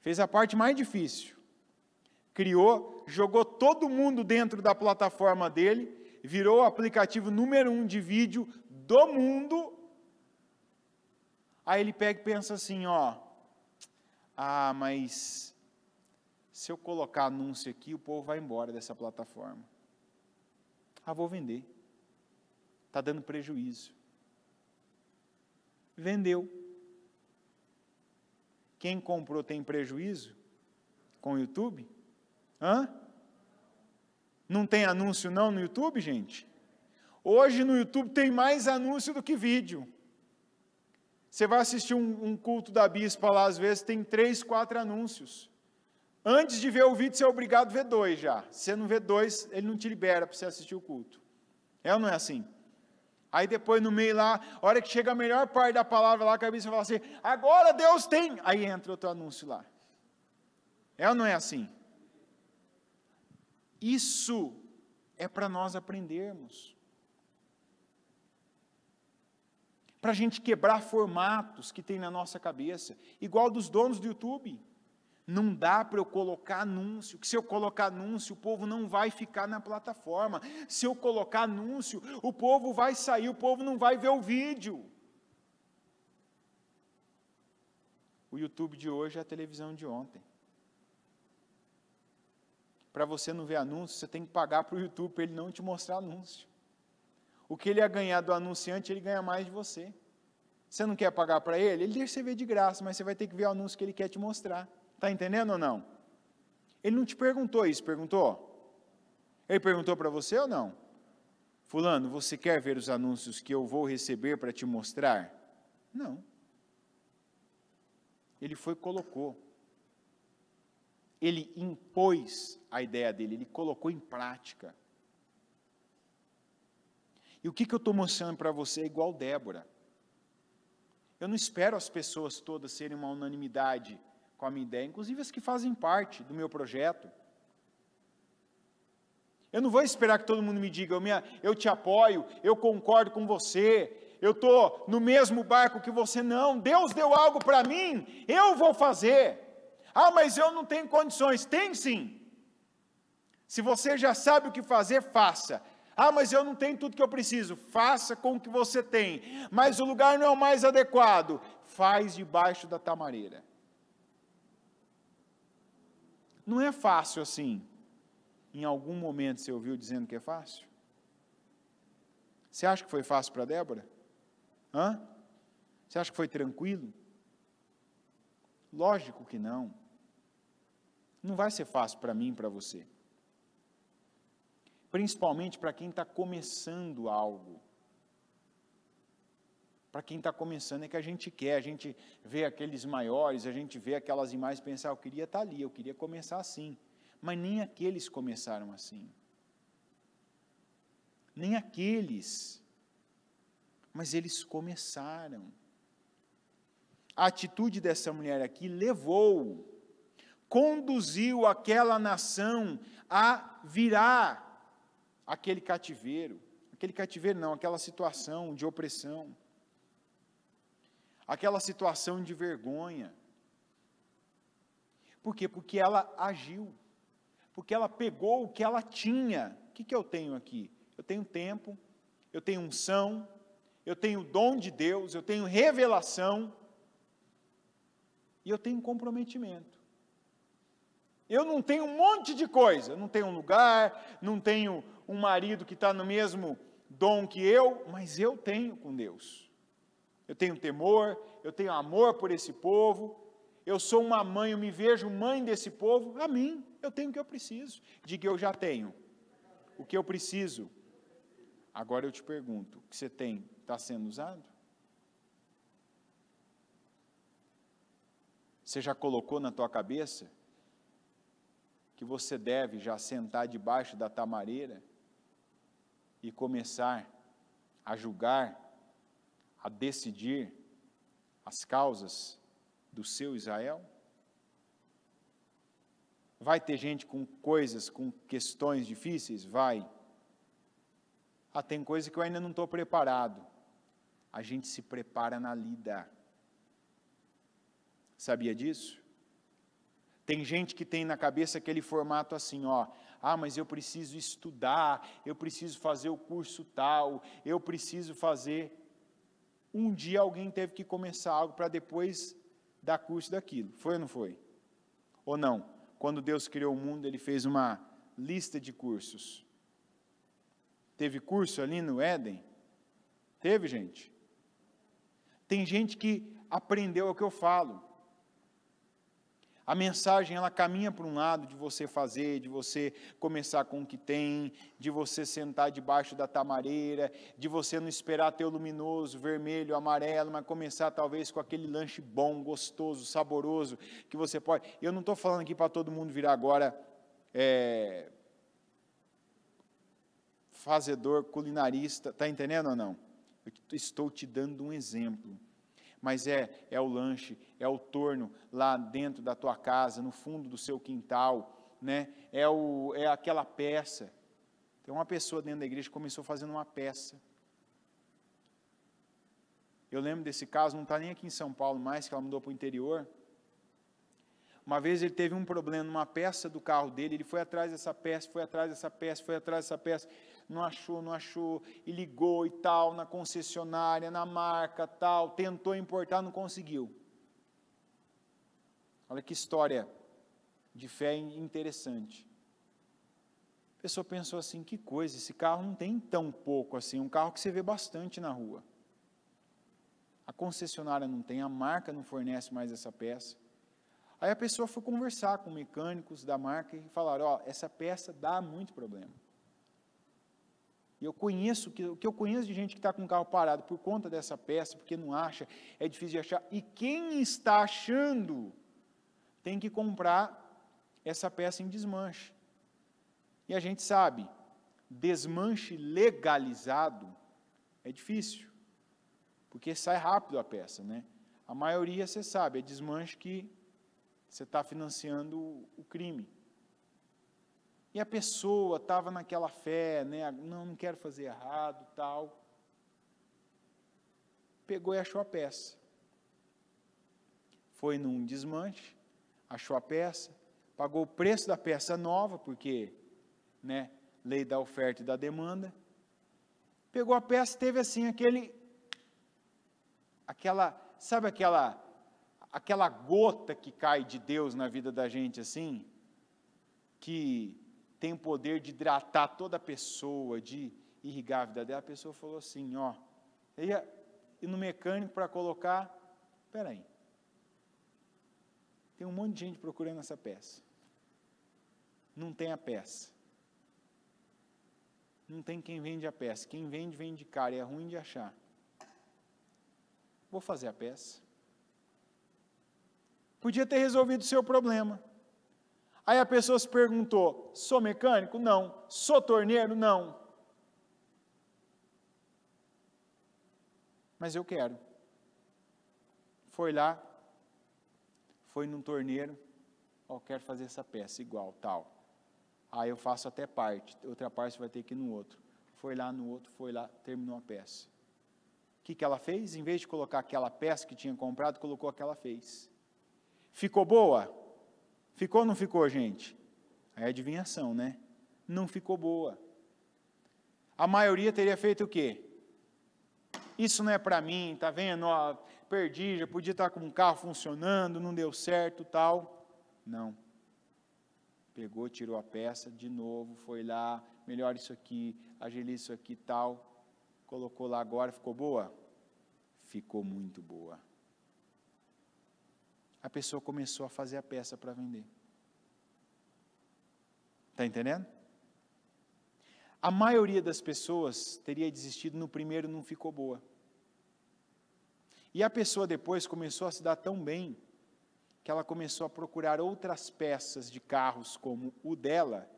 fez a parte mais difícil. Criou, jogou todo mundo dentro da plataforma dele, virou o aplicativo número um de vídeo do mundo. Aí ele pega e pensa assim, ó, ah, mas se eu colocar anúncio aqui, o povo vai embora dessa plataforma. Ah, vou vender. Está dando prejuízo. Vendeu. Quem comprou tem prejuízo com o YouTube? Hã? Não tem anúncio não no YouTube, gente? Hoje no YouTube tem mais anúncio do que vídeo. Você vai assistir um, um culto da bispa lá, às vezes tem três, quatro anúncios. Antes de ver o vídeo, você é obrigado a ver dois já. Se você não vê dois, ele não te libera para você assistir o culto. É ou não é assim? Aí depois no meio lá, a hora que chega a melhor parte da palavra lá, a cabeça fala assim: agora Deus tem. Aí entra outro anúncio lá. É ou não é assim? Isso é para nós aprendermos. Para a gente quebrar formatos que tem na nossa cabeça, igual dos donos do YouTube. Não dá para eu colocar anúncio, que se eu colocar anúncio, o povo não vai ficar na plataforma. Se eu colocar anúncio, o povo vai sair, o povo não vai ver o vídeo. O YouTube de hoje é a televisão de ontem. Para você não ver anúncio, você tem que pagar para o YouTube para ele não te mostrar anúncio. O que ele ia ganhar do anunciante, ele ganha mais de você. Você não quer pagar para ele? Ele deixa você ver de graça, mas você vai ter que ver o anúncio que ele quer te mostrar. Está entendendo ou não? Ele não te perguntou isso, perguntou? Ele perguntou para você ou não? Fulano, você quer ver os anúncios que eu vou receber para te mostrar? Não. Ele foi e colocou. Ele impôs a ideia dele, ele colocou em prática. E o que, que eu estou mostrando para você é igual Débora. Eu não espero as pessoas todas serem uma unanimidade com a minha ideia, inclusive as que fazem parte do meu projeto. Eu não vou esperar que todo mundo me diga, eu, me, eu te apoio, eu concordo com você, eu estou no mesmo barco que você. Não, Deus deu algo para mim, eu vou fazer. Ah, mas eu não tenho condições. Tem sim. Se você já sabe o que fazer, faça. Ah, mas eu não tenho tudo que eu preciso. Faça com o que você tem. Mas o lugar não é o mais adequado. Faz debaixo da tamareira. Não é fácil assim. Em algum momento você ouviu dizendo que é fácil? Você acha que foi fácil para Débora? Hã? Você acha que foi tranquilo? Lógico que não. Não vai ser fácil para mim, para você. Principalmente para quem está começando algo para quem está começando é que a gente quer, a gente vê aqueles maiores, a gente vê aquelas imagens pensar, ah, eu queria estar tá ali, eu queria começar assim. Mas nem aqueles começaram assim. Nem aqueles. Mas eles começaram. A atitude dessa mulher aqui levou, conduziu aquela nação a virar aquele cativeiro. Aquele cativeiro não, aquela situação de opressão aquela situação de vergonha. Por quê? Porque ela agiu, porque ela pegou o que ela tinha. O que, que eu tenho aqui? Eu tenho tempo, eu tenho unção, eu tenho dom de Deus, eu tenho revelação e eu tenho comprometimento. Eu não tenho um monte de coisa, não tenho um lugar, não tenho um marido que está no mesmo dom que eu, mas eu tenho com Deus eu tenho temor, eu tenho amor por esse povo, eu sou uma mãe, eu me vejo mãe desse povo, a mim, eu tenho o que eu preciso. Diga, eu já tenho o que eu preciso. Agora eu te pergunto, o que você tem está sendo usado? Você já colocou na tua cabeça que você deve já sentar debaixo da tamareira e começar a julgar a decidir as causas do seu Israel? Vai ter gente com coisas, com questões difíceis? Vai. Ah, tem coisa que eu ainda não estou preparado. A gente se prepara na lida. Sabia disso? Tem gente que tem na cabeça aquele formato assim, ó, ah, mas eu preciso estudar, eu preciso fazer o curso tal, eu preciso fazer um dia alguém teve que começar algo para depois dar curso daquilo. Foi ou não foi? Ou não? Quando Deus criou o mundo, ele fez uma lista de cursos. Teve curso ali no Éden? Teve, gente? Tem gente que aprendeu é o que eu falo. A mensagem ela caminha para um lado de você fazer, de você começar com o que tem, de você sentar debaixo da tamareira, de você não esperar ter o luminoso, vermelho, amarelo, mas começar talvez com aquele lanche bom, gostoso, saboroso que você pode. Eu não estou falando aqui para todo mundo virar agora é, fazedor, culinarista, tá entendendo ou não? Eu estou te dando um exemplo mas é, é o lanche, é o torno lá dentro da tua casa, no fundo do seu quintal, né? é, o, é aquela peça. Tem uma pessoa dentro da igreja que começou fazendo uma peça. Eu lembro desse caso, não está nem aqui em São Paulo mais, que ela mudou para o interior. Uma vez ele teve um problema numa peça do carro dele, ele foi atrás dessa peça, foi atrás dessa peça, foi atrás dessa peça não achou, não achou, e ligou e tal, na concessionária, na marca, tal, tentou importar, não conseguiu. Olha que história de fé interessante. A pessoa pensou assim: que coisa, esse carro não tem tão pouco assim, um carro que você vê bastante na rua. A concessionária não tem, a marca não fornece mais essa peça. Aí a pessoa foi conversar com mecânicos da marca e falaram: ó, essa peça dá muito problema. Eu conheço, o que eu conheço de gente que está com o carro parado por conta dessa peça, porque não acha, é difícil de achar. E quem está achando tem que comprar essa peça em desmanche. E a gente sabe, desmanche legalizado é difícil, porque sai rápido a peça, né? A maioria, você sabe, é desmanche que você está financiando o crime. E a pessoa estava naquela fé, né? Ah, não, não quero fazer errado, tal. Pegou e achou a peça. Foi num desmanche, achou a peça, pagou o preço da peça nova, porque, né? Lei da oferta e da demanda. Pegou a peça, teve assim aquele, aquela, sabe aquela aquela gota que cai de Deus na vida da gente assim, que tem o poder de hidratar toda a pessoa, de irrigar a vida dela. A pessoa falou assim, ó, ia ir no mecânico para colocar, peraí, tem um monte de gente procurando essa peça, não tem a peça, não tem quem vende a peça, quem vende, vende cara e é ruim de achar. Vou fazer a peça. Podia ter resolvido o seu problema. Aí a pessoa se perguntou: sou mecânico? Não. Sou torneiro? Não. Mas eu quero. Foi lá, foi num torneiro, ó, oh, quero fazer essa peça igual, tal. Aí eu faço até parte, outra parte vai ter que ir no outro. Foi lá no outro, foi lá, terminou a peça. O que, que ela fez? Em vez de colocar aquela peça que tinha comprado, colocou aquela fez. Ficou boa? Ficou ou não ficou, gente? É adivinhação, né? Não ficou boa. A maioria teria feito o quê? Isso não é para mim, tá vendo? Ó, perdi, já podia estar tá com um carro funcionando, não deu certo, tal. Não. Pegou, tirou a peça, de novo, foi lá, melhor isso aqui, agiliza isso aqui, tal. Colocou lá agora, ficou boa? Ficou muito boa a pessoa começou a fazer a peça para vender. Está entendendo? A maioria das pessoas teria desistido no primeiro, não ficou boa. E a pessoa depois começou a se dar tão bem que ela começou a procurar outras peças de carros como o dela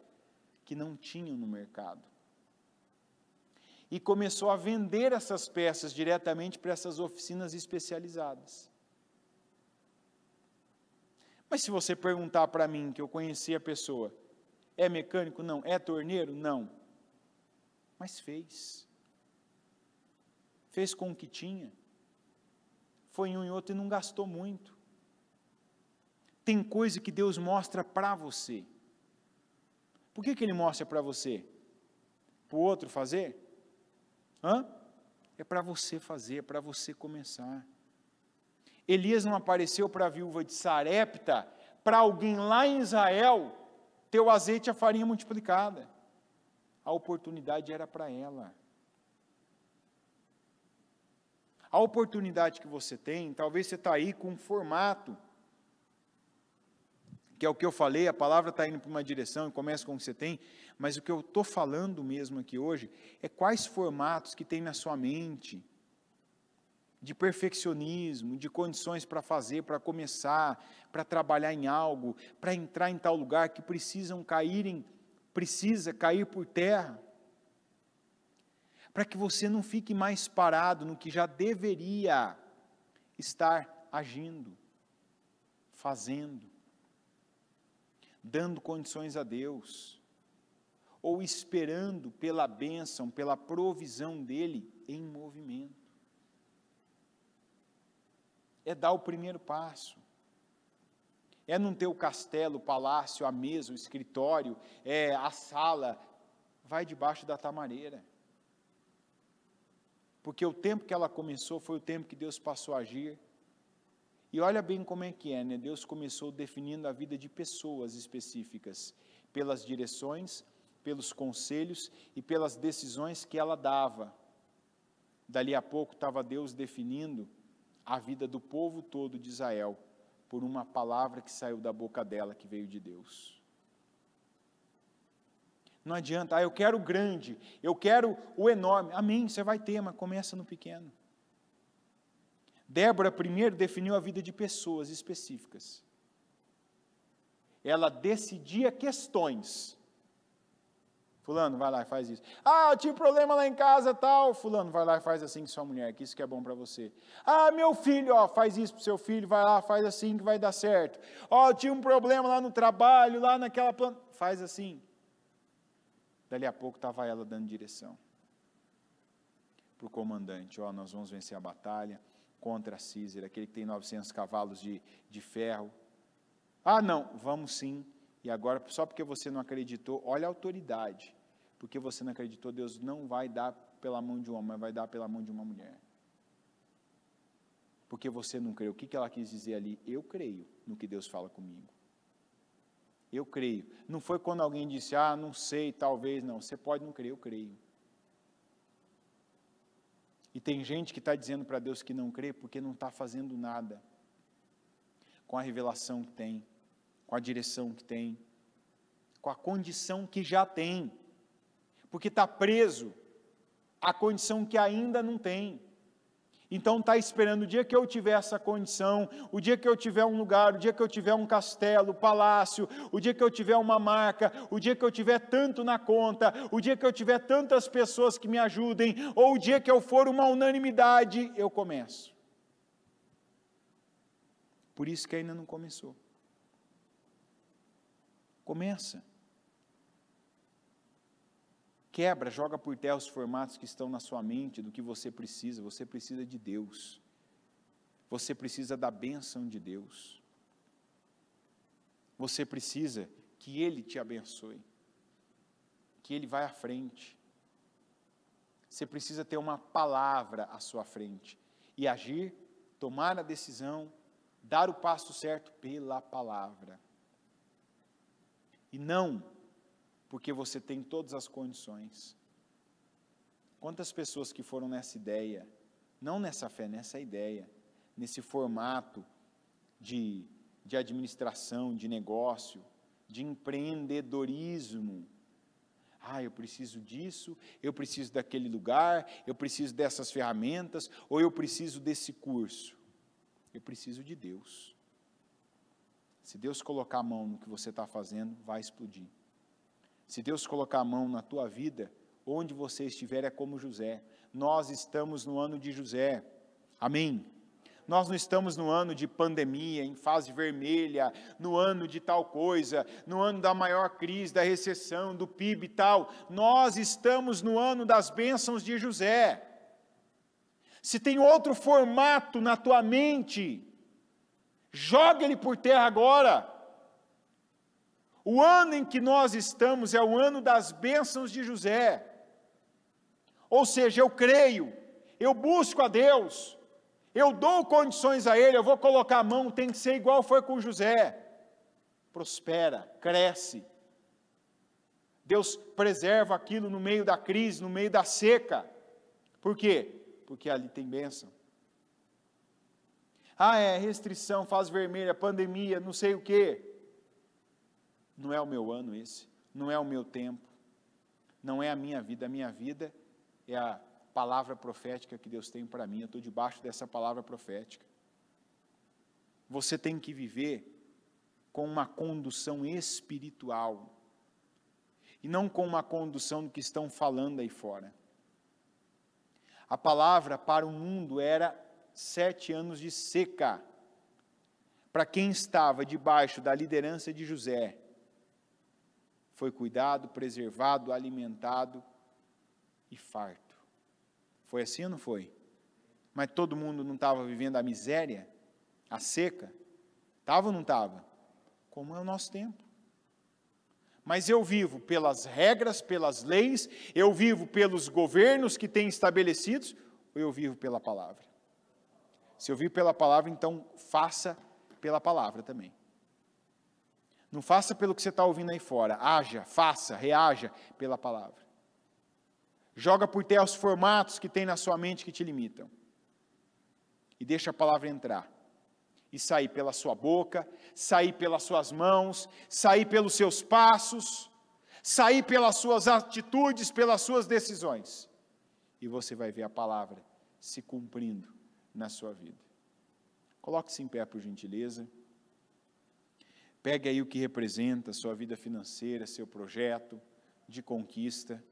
que não tinham no mercado. E começou a vender essas peças diretamente para essas oficinas especializadas. Mas se você perguntar para mim, que eu conheci a pessoa, é mecânico? Não. É torneiro? Não. Mas fez. Fez com o que tinha. Foi em um e outro e não gastou muito. Tem coisa que Deus mostra para você. Por que, que Ele mostra para você? Para o outro fazer? Hã? É para você fazer, é para você começar. Elias não apareceu para a viúva de Sarepta, para alguém lá em Israel, ter o azeite e é a farinha multiplicada. A oportunidade era para ela. A oportunidade que você tem, talvez você está aí com um formato, que é o que eu falei, a palavra está indo para uma direção e começa com o que você tem, mas o que eu estou falando mesmo aqui hoje é quais formatos que tem na sua mente, de perfeccionismo, de condições para fazer, para começar, para trabalhar em algo, para entrar em tal lugar que precisam cair em, precisa cair por terra. Para que você não fique mais parado no que já deveria estar agindo, fazendo, dando condições a Deus, ou esperando pela bênção, pela provisão dele em movimento é dar o primeiro passo. É não ter o castelo, o palácio, a mesa, o escritório, é a sala. Vai debaixo da tamareira. Porque o tempo que ela começou foi o tempo que Deus passou a agir. E olha bem como é que é, né? Deus começou definindo a vida de pessoas específicas, pelas direções, pelos conselhos e pelas decisões que ela dava. Dali a pouco estava Deus definindo a vida do povo todo de Israel por uma palavra que saiu da boca dela, que veio de Deus. Não adianta, ah, eu quero o grande, eu quero o enorme. Amém, você vai ter, mas começa no pequeno. Débora primeiro definiu a vida de pessoas específicas. Ela decidia questões Fulano, vai lá e faz isso. Ah, eu tive problema lá em casa, tal. Fulano, vai lá e faz assim com sua mulher, que isso que é bom para você. Ah, meu filho, ó, faz isso pro seu filho, vai lá, faz assim que vai dar certo. Ó, eu tive um problema lá no trabalho, lá naquela planta, faz assim. Dali a pouco estava ela dando direção para o comandante, ó, nós vamos vencer a batalha contra Císera, aquele que tem 900 cavalos de, de ferro. Ah, não, vamos sim. E agora, só porque você não acreditou, olha a autoridade porque você não acreditou, Deus não vai dar pela mão de um homem, mas vai dar pela mão de uma mulher. Porque você não creu. O que, que ela quis dizer ali? Eu creio no que Deus fala comigo. Eu creio. Não foi quando alguém disse, ah, não sei, talvez, não. Você pode não crer, eu creio. E tem gente que está dizendo para Deus que não crê porque não está fazendo nada com a revelação que tem, com a direção que tem, com a condição que já tem porque está preso à condição que ainda não tem. Então está esperando o dia que eu tiver essa condição, o dia que eu tiver um lugar, o dia que eu tiver um castelo, palácio, o dia que eu tiver uma marca, o dia que eu tiver tanto na conta, o dia que eu tiver tantas pessoas que me ajudem, ou o dia que eu for uma unanimidade, eu começo. Por isso que ainda não começou. Começa. Quebra, joga por terra os formatos que estão na sua mente do que você precisa. Você precisa de Deus. Você precisa da bênção de Deus. Você precisa que Ele te abençoe. Que Ele vá à frente. Você precisa ter uma palavra à sua frente e agir, tomar a decisão, dar o passo certo pela palavra. E não porque você tem todas as condições. Quantas pessoas que foram nessa ideia, não nessa fé, nessa ideia, nesse formato de, de administração, de negócio, de empreendedorismo. Ah, eu preciso disso, eu preciso daquele lugar, eu preciso dessas ferramentas, ou eu preciso desse curso. Eu preciso de Deus. Se Deus colocar a mão no que você está fazendo, vai explodir. Se Deus colocar a mão na tua vida, onde você estiver é como José. Nós estamos no ano de José. Amém. Nós não estamos no ano de pandemia, em fase vermelha, no ano de tal coisa, no ano da maior crise, da recessão, do PIB e tal. Nós estamos no ano das bênçãos de José. Se tem outro formato na tua mente, joga ele por terra agora. O ano em que nós estamos é o ano das bênçãos de José. Ou seja, eu creio, eu busco a Deus, eu dou condições a Ele, eu vou colocar a mão, tem que ser igual foi com José. Prospera, cresce. Deus preserva aquilo no meio da crise, no meio da seca. Por quê? Porque ali tem bênção. Ah, é restrição, faz vermelha, pandemia, não sei o quê. Não é o meu ano esse, não é o meu tempo, não é a minha vida. A minha vida é a palavra profética que Deus tem para mim. Eu estou debaixo dessa palavra profética. Você tem que viver com uma condução espiritual e não com uma condução do que estão falando aí fora. A palavra para o mundo era sete anos de seca. Para quem estava debaixo da liderança de José, foi cuidado, preservado, alimentado e farto. Foi assim ou não foi? Mas todo mundo não estava vivendo a miséria, a seca? Estava ou não estava? Como é o nosso tempo. Mas eu vivo pelas regras, pelas leis, eu vivo pelos governos que têm estabelecidos, ou eu vivo pela palavra? Se eu vivo pela palavra, então faça pela palavra também. Não faça pelo que você está ouvindo aí fora. Haja, faça, reaja pela palavra. Joga por terra os formatos que tem na sua mente que te limitam. E deixa a palavra entrar. E sair pela sua boca, sair pelas suas mãos, sair pelos seus passos, sair pelas suas atitudes, pelas suas decisões. E você vai ver a palavra se cumprindo na sua vida. Coloque-se em pé, por gentileza. Pegue aí o que representa sua vida financeira, seu projeto de conquista.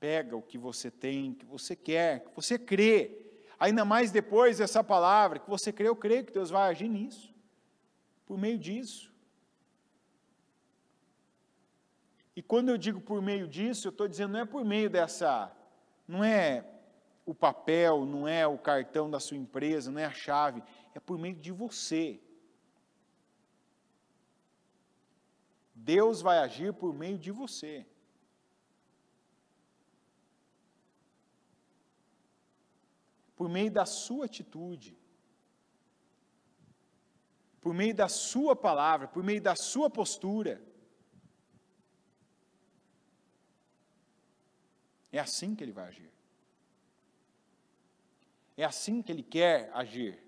Pega o que você tem, que você quer, que você crê. Ainda mais depois dessa palavra, que você crê, eu creio que Deus vai agir nisso, por meio disso. E quando eu digo por meio disso, eu estou dizendo não é por meio dessa, não é o papel, não é o cartão da sua empresa, não é a chave, é por meio de você. Deus vai agir por meio de você. Por meio da sua atitude. Por meio da sua palavra, por meio da sua postura. É assim que ele vai agir. É assim que ele quer agir.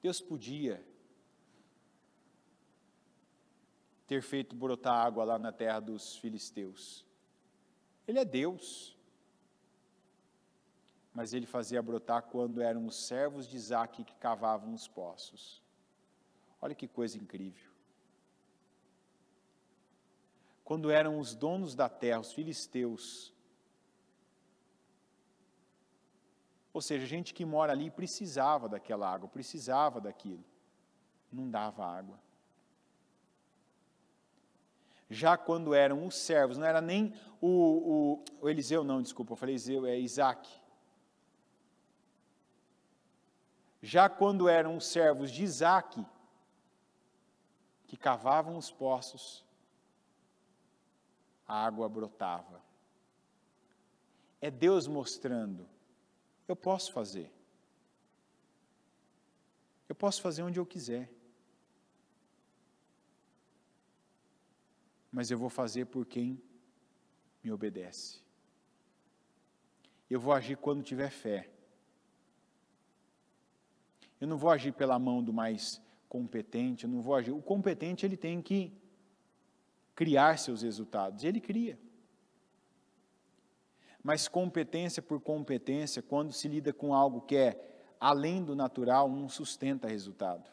Deus podia ter feito brotar água lá na terra dos filisteus. Ele é Deus. Mas ele fazia brotar quando eram os servos de Isaac que cavavam os poços. Olha que coisa incrível. Quando eram os donos da terra, os filisteus, Ou seja, gente que mora ali precisava daquela água, precisava daquilo. Não dava água. Já quando eram os servos, não era nem o, o, o Eliseu, não, desculpa, eu falei Eliseu, é Isaac. Já quando eram os servos de Isaac, que cavavam os poços, a água brotava. É Deus mostrando eu posso fazer. Eu posso fazer onde eu quiser. Mas eu vou fazer por quem me obedece. Eu vou agir quando tiver fé. Eu não vou agir pela mão do mais competente, eu não vou agir. O competente ele tem que criar seus resultados, ele cria mas competência por competência, quando se lida com algo que é além do natural, não sustenta resultado.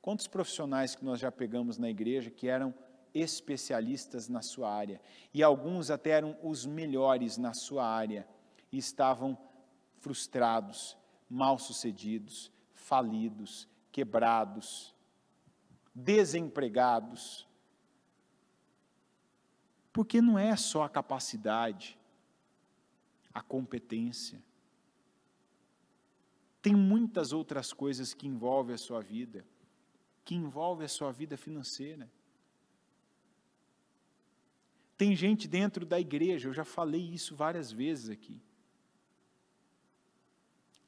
Quantos profissionais que nós já pegamos na igreja que eram especialistas na sua área, e alguns até eram os melhores na sua área, e estavam frustrados, mal-sucedidos, falidos, quebrados, desempregados, porque não é só a capacidade, a competência. Tem muitas outras coisas que envolvem a sua vida, que envolvem a sua vida financeira. Tem gente dentro da igreja, eu já falei isso várias vezes aqui.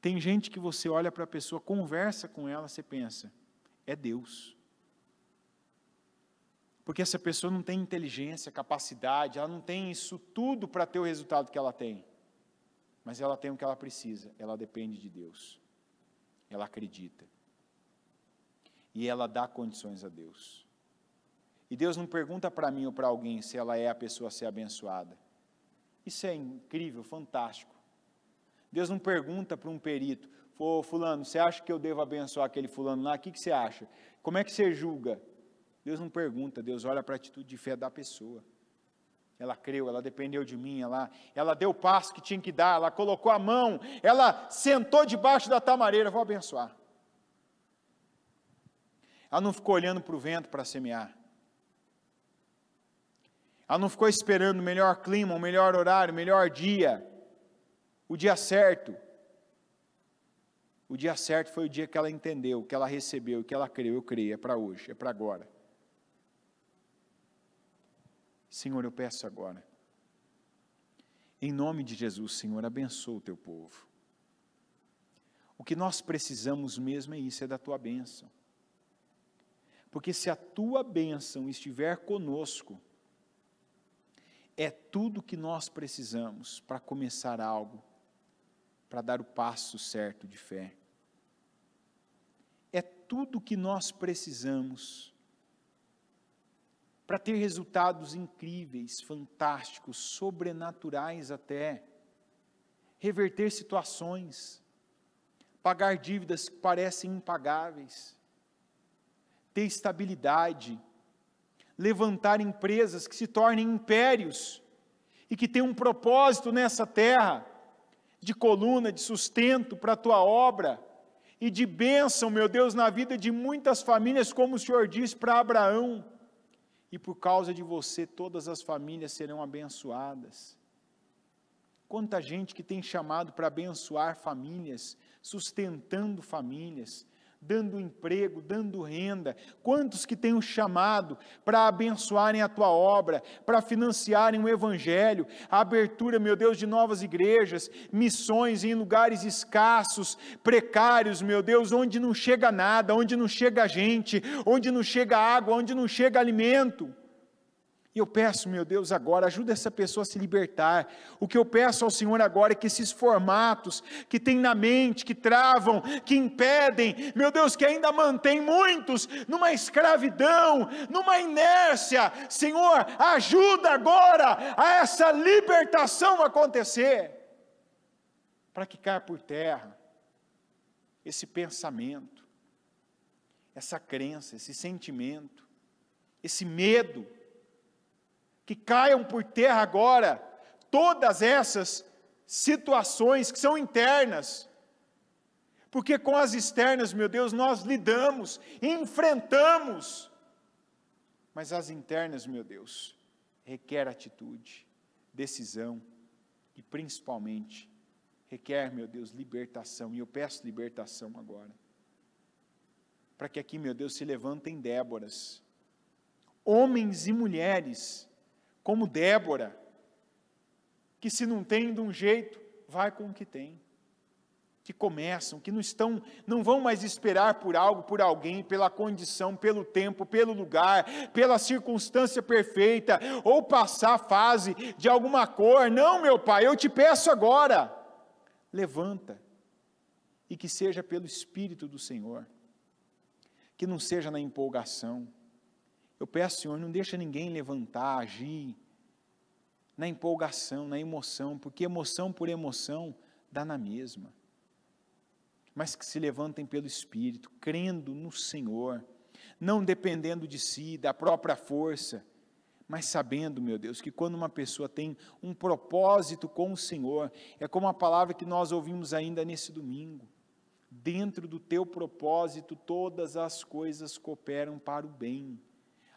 Tem gente que você olha para a pessoa, conversa com ela, você pensa, é Deus. Porque essa pessoa não tem inteligência, capacidade, ela não tem isso tudo para ter o resultado que ela tem. Mas ela tem o que ela precisa, ela depende de Deus. Ela acredita. E ela dá condições a Deus. E Deus não pergunta para mim ou para alguém se ela é a pessoa a ser abençoada. Isso é incrível, fantástico. Deus não pergunta para um perito, Ô, fulano, você acha que eu devo abençoar aquele fulano lá? O que, que você acha? Como é que você julga? Deus não pergunta, Deus olha para a atitude de fé da pessoa. Ela creu, ela dependeu de mim, ela, ela deu o passo que tinha que dar, ela colocou a mão, ela sentou debaixo da tamareira, vou abençoar. Ela não ficou olhando para o vento para semear. Ela não ficou esperando o melhor clima, o melhor horário, o melhor dia, o dia certo. O dia certo foi o dia que ela entendeu, que ela recebeu, que ela creu. Eu creio, é para hoje, é para agora. Senhor, eu peço agora. Em nome de Jesus, Senhor, abençoa o teu povo. O que nós precisamos mesmo é isso, é da tua bênção. Porque se a tua bênção estiver conosco, é tudo que nós precisamos para começar algo, para dar o passo certo de fé. É tudo que nós precisamos para ter resultados incríveis, fantásticos, sobrenaturais até, reverter situações, pagar dívidas que parecem impagáveis, ter estabilidade, levantar empresas que se tornem impérios e que tenham um propósito nessa terra de coluna, de sustento para a tua obra e de bênção, meu Deus, na vida de muitas famílias, como o Senhor diz para Abraão e por causa de você todas as famílias serão abençoadas. Quanta gente que tem chamado para abençoar famílias, sustentando famílias, dando emprego, dando renda. Quantos que têm o chamado para abençoarem a tua obra, para financiarem o evangelho, a abertura, meu Deus, de novas igrejas, missões em lugares escassos, precários, meu Deus, onde não chega nada, onde não chega gente, onde não chega água, onde não chega alimento. E eu peço, meu Deus, agora, ajuda essa pessoa a se libertar. O que eu peço ao Senhor agora é que esses formatos que tem na mente, que travam, que impedem, meu Deus, que ainda mantém muitos numa escravidão, numa inércia, Senhor, ajuda agora a essa libertação acontecer, para que caia por terra esse pensamento, essa crença, esse sentimento, esse medo que caiam por terra agora todas essas situações que são internas. Porque com as externas, meu Deus, nós lidamos, enfrentamos. Mas as internas, meu Deus, requer atitude, decisão e principalmente requer, meu Deus, libertação. E eu peço libertação agora. Para que aqui, meu Deus, se levantem Déboras, homens e mulheres como Débora, que se não tem de um jeito, vai com o que tem. Que começam, que não estão, não vão mais esperar por algo, por alguém, pela condição, pelo tempo, pelo lugar, pela circunstância perfeita, ou passar a fase de alguma cor. Não, meu pai, eu te peço agora. Levanta, e que seja pelo Espírito do Senhor, que não seja na empolgação, eu peço, Senhor, não deixa ninguém levantar, agir na empolgação, na emoção, porque emoção por emoção dá na mesma. Mas que se levantem pelo Espírito, crendo no Senhor, não dependendo de si, da própria força, mas sabendo, meu Deus, que quando uma pessoa tem um propósito com o Senhor, é como a palavra que nós ouvimos ainda nesse domingo. Dentro do teu propósito, todas as coisas cooperam para o bem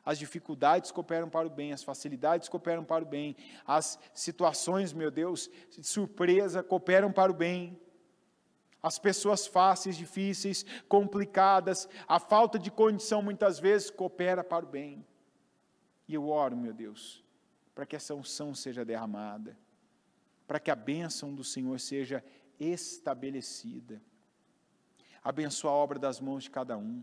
as dificuldades cooperam para o bem, as facilidades cooperam para o bem, as situações, meu Deus, de surpresa cooperam para o bem. As pessoas fáceis, difíceis, complicadas, a falta de condição muitas vezes coopera para o bem. E eu oro, meu Deus, para que essa unção seja derramada, para que a bênção do Senhor seja estabelecida. Abençoa a obra das mãos de cada um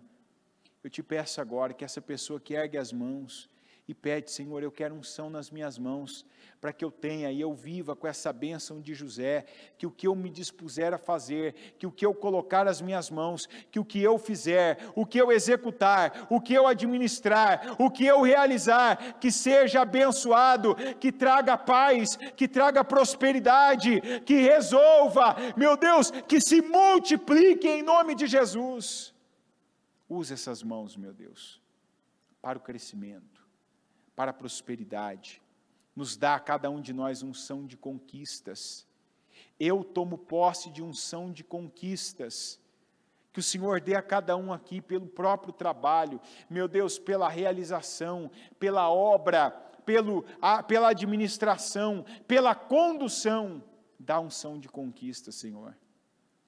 eu te peço agora que essa pessoa que ergue as mãos e pede, Senhor, eu quero um são nas minhas mãos, para que eu tenha e eu viva com essa bênção de José, que o que eu me dispuser a fazer, que o que eu colocar as minhas mãos, que o que eu fizer, o que eu executar, o que eu administrar, o que eu realizar, que seja abençoado, que traga paz, que traga prosperidade, que resolva, meu Deus, que se multiplique em nome de Jesus. Usa essas mãos, meu Deus, para o crescimento, para a prosperidade. Nos dá a cada um de nós unção de conquistas. Eu tomo posse de unção de conquistas. Que o Senhor dê a cada um aqui pelo próprio trabalho, meu Deus, pela realização, pela obra, pelo, a, pela administração, pela condução. Dá unção de conquista, Senhor.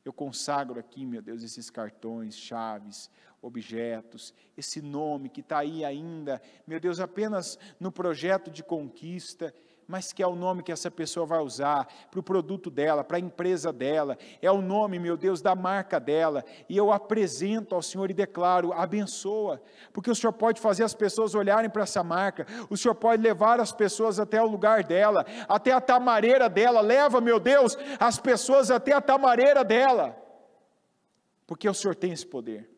Eu consagro aqui, meu Deus, esses cartões, chaves, objetos, esse nome que está aí ainda, meu Deus, apenas no projeto de conquista mas que é o nome que essa pessoa vai usar para o produto dela, para a empresa dela, é o nome, meu Deus, da marca dela. E eu apresento ao Senhor e declaro: abençoa, porque o Senhor pode fazer as pessoas olharem para essa marca, o Senhor pode levar as pessoas até o lugar dela, até a tamareira dela. Leva, meu Deus, as pessoas até a tamareira dela, porque o Senhor tem esse poder.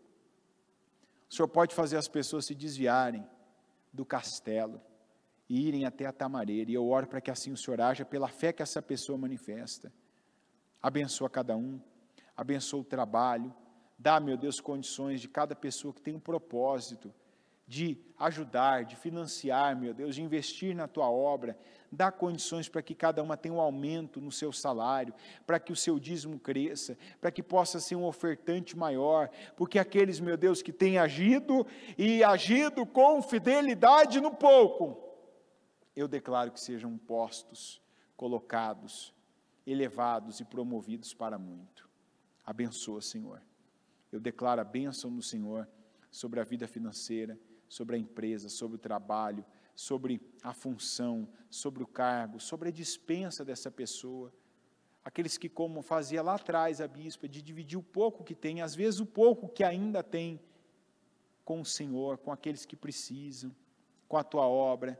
O Senhor pode fazer as pessoas se desviarem do castelo e irem até a tamareira. E eu oro para que assim o Senhor haja pela fé que essa pessoa manifesta. Abençoa cada um, abençoa o trabalho, dá, meu Deus, condições de cada pessoa que tem um propósito de ajudar, de financiar, meu Deus, de investir na tua obra, dá condições para que cada uma tenha um aumento no seu salário, para que o seu dízimo cresça, para que possa ser um ofertante maior, porque aqueles, meu Deus, que têm agido e agido com fidelidade no pouco, eu declaro que sejam postos, colocados, elevados e promovidos para muito. Abençoa, Senhor. Eu declaro a bênção do Senhor sobre a vida financeira, sobre a empresa, sobre o trabalho, sobre a função, sobre o cargo, sobre a dispensa dessa pessoa. Aqueles que, como fazia lá atrás a bispa, de dividir o pouco que tem, às vezes o pouco que ainda tem, com o Senhor, com aqueles que precisam, com a tua obra,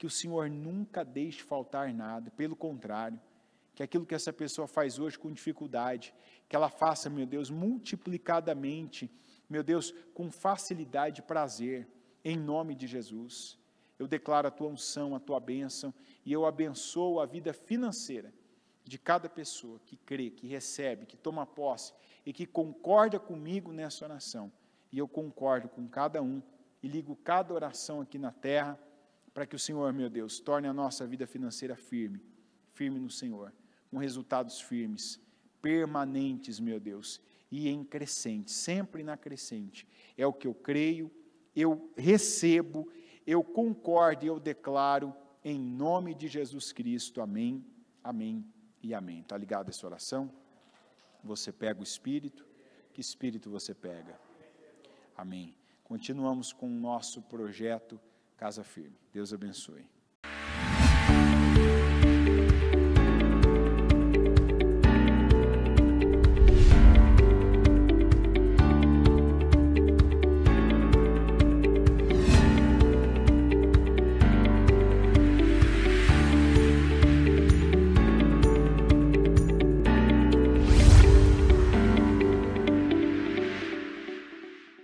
que o Senhor nunca deixe faltar nada, pelo contrário, que aquilo que essa pessoa faz hoje com dificuldade, que ela faça, meu Deus, multiplicadamente, meu Deus, com facilidade e prazer, em nome de Jesus. Eu declaro a tua unção, a tua bênção, e eu abençoo a vida financeira de cada pessoa que crê, que recebe, que toma posse e que concorda comigo nessa oração. E eu concordo com cada um e ligo cada oração aqui na terra para que o Senhor, meu Deus, torne a nossa vida financeira firme, firme no Senhor, com resultados firmes, permanentes, meu Deus, e em crescente, sempre na crescente. É o que eu creio, eu recebo, eu concordo e eu declaro em nome de Jesus Cristo. Amém. Amém e amém. Tá ligado essa oração? Você pega o espírito? Que espírito você pega? Amém. Continuamos com o nosso projeto casa firme. Deus abençoe.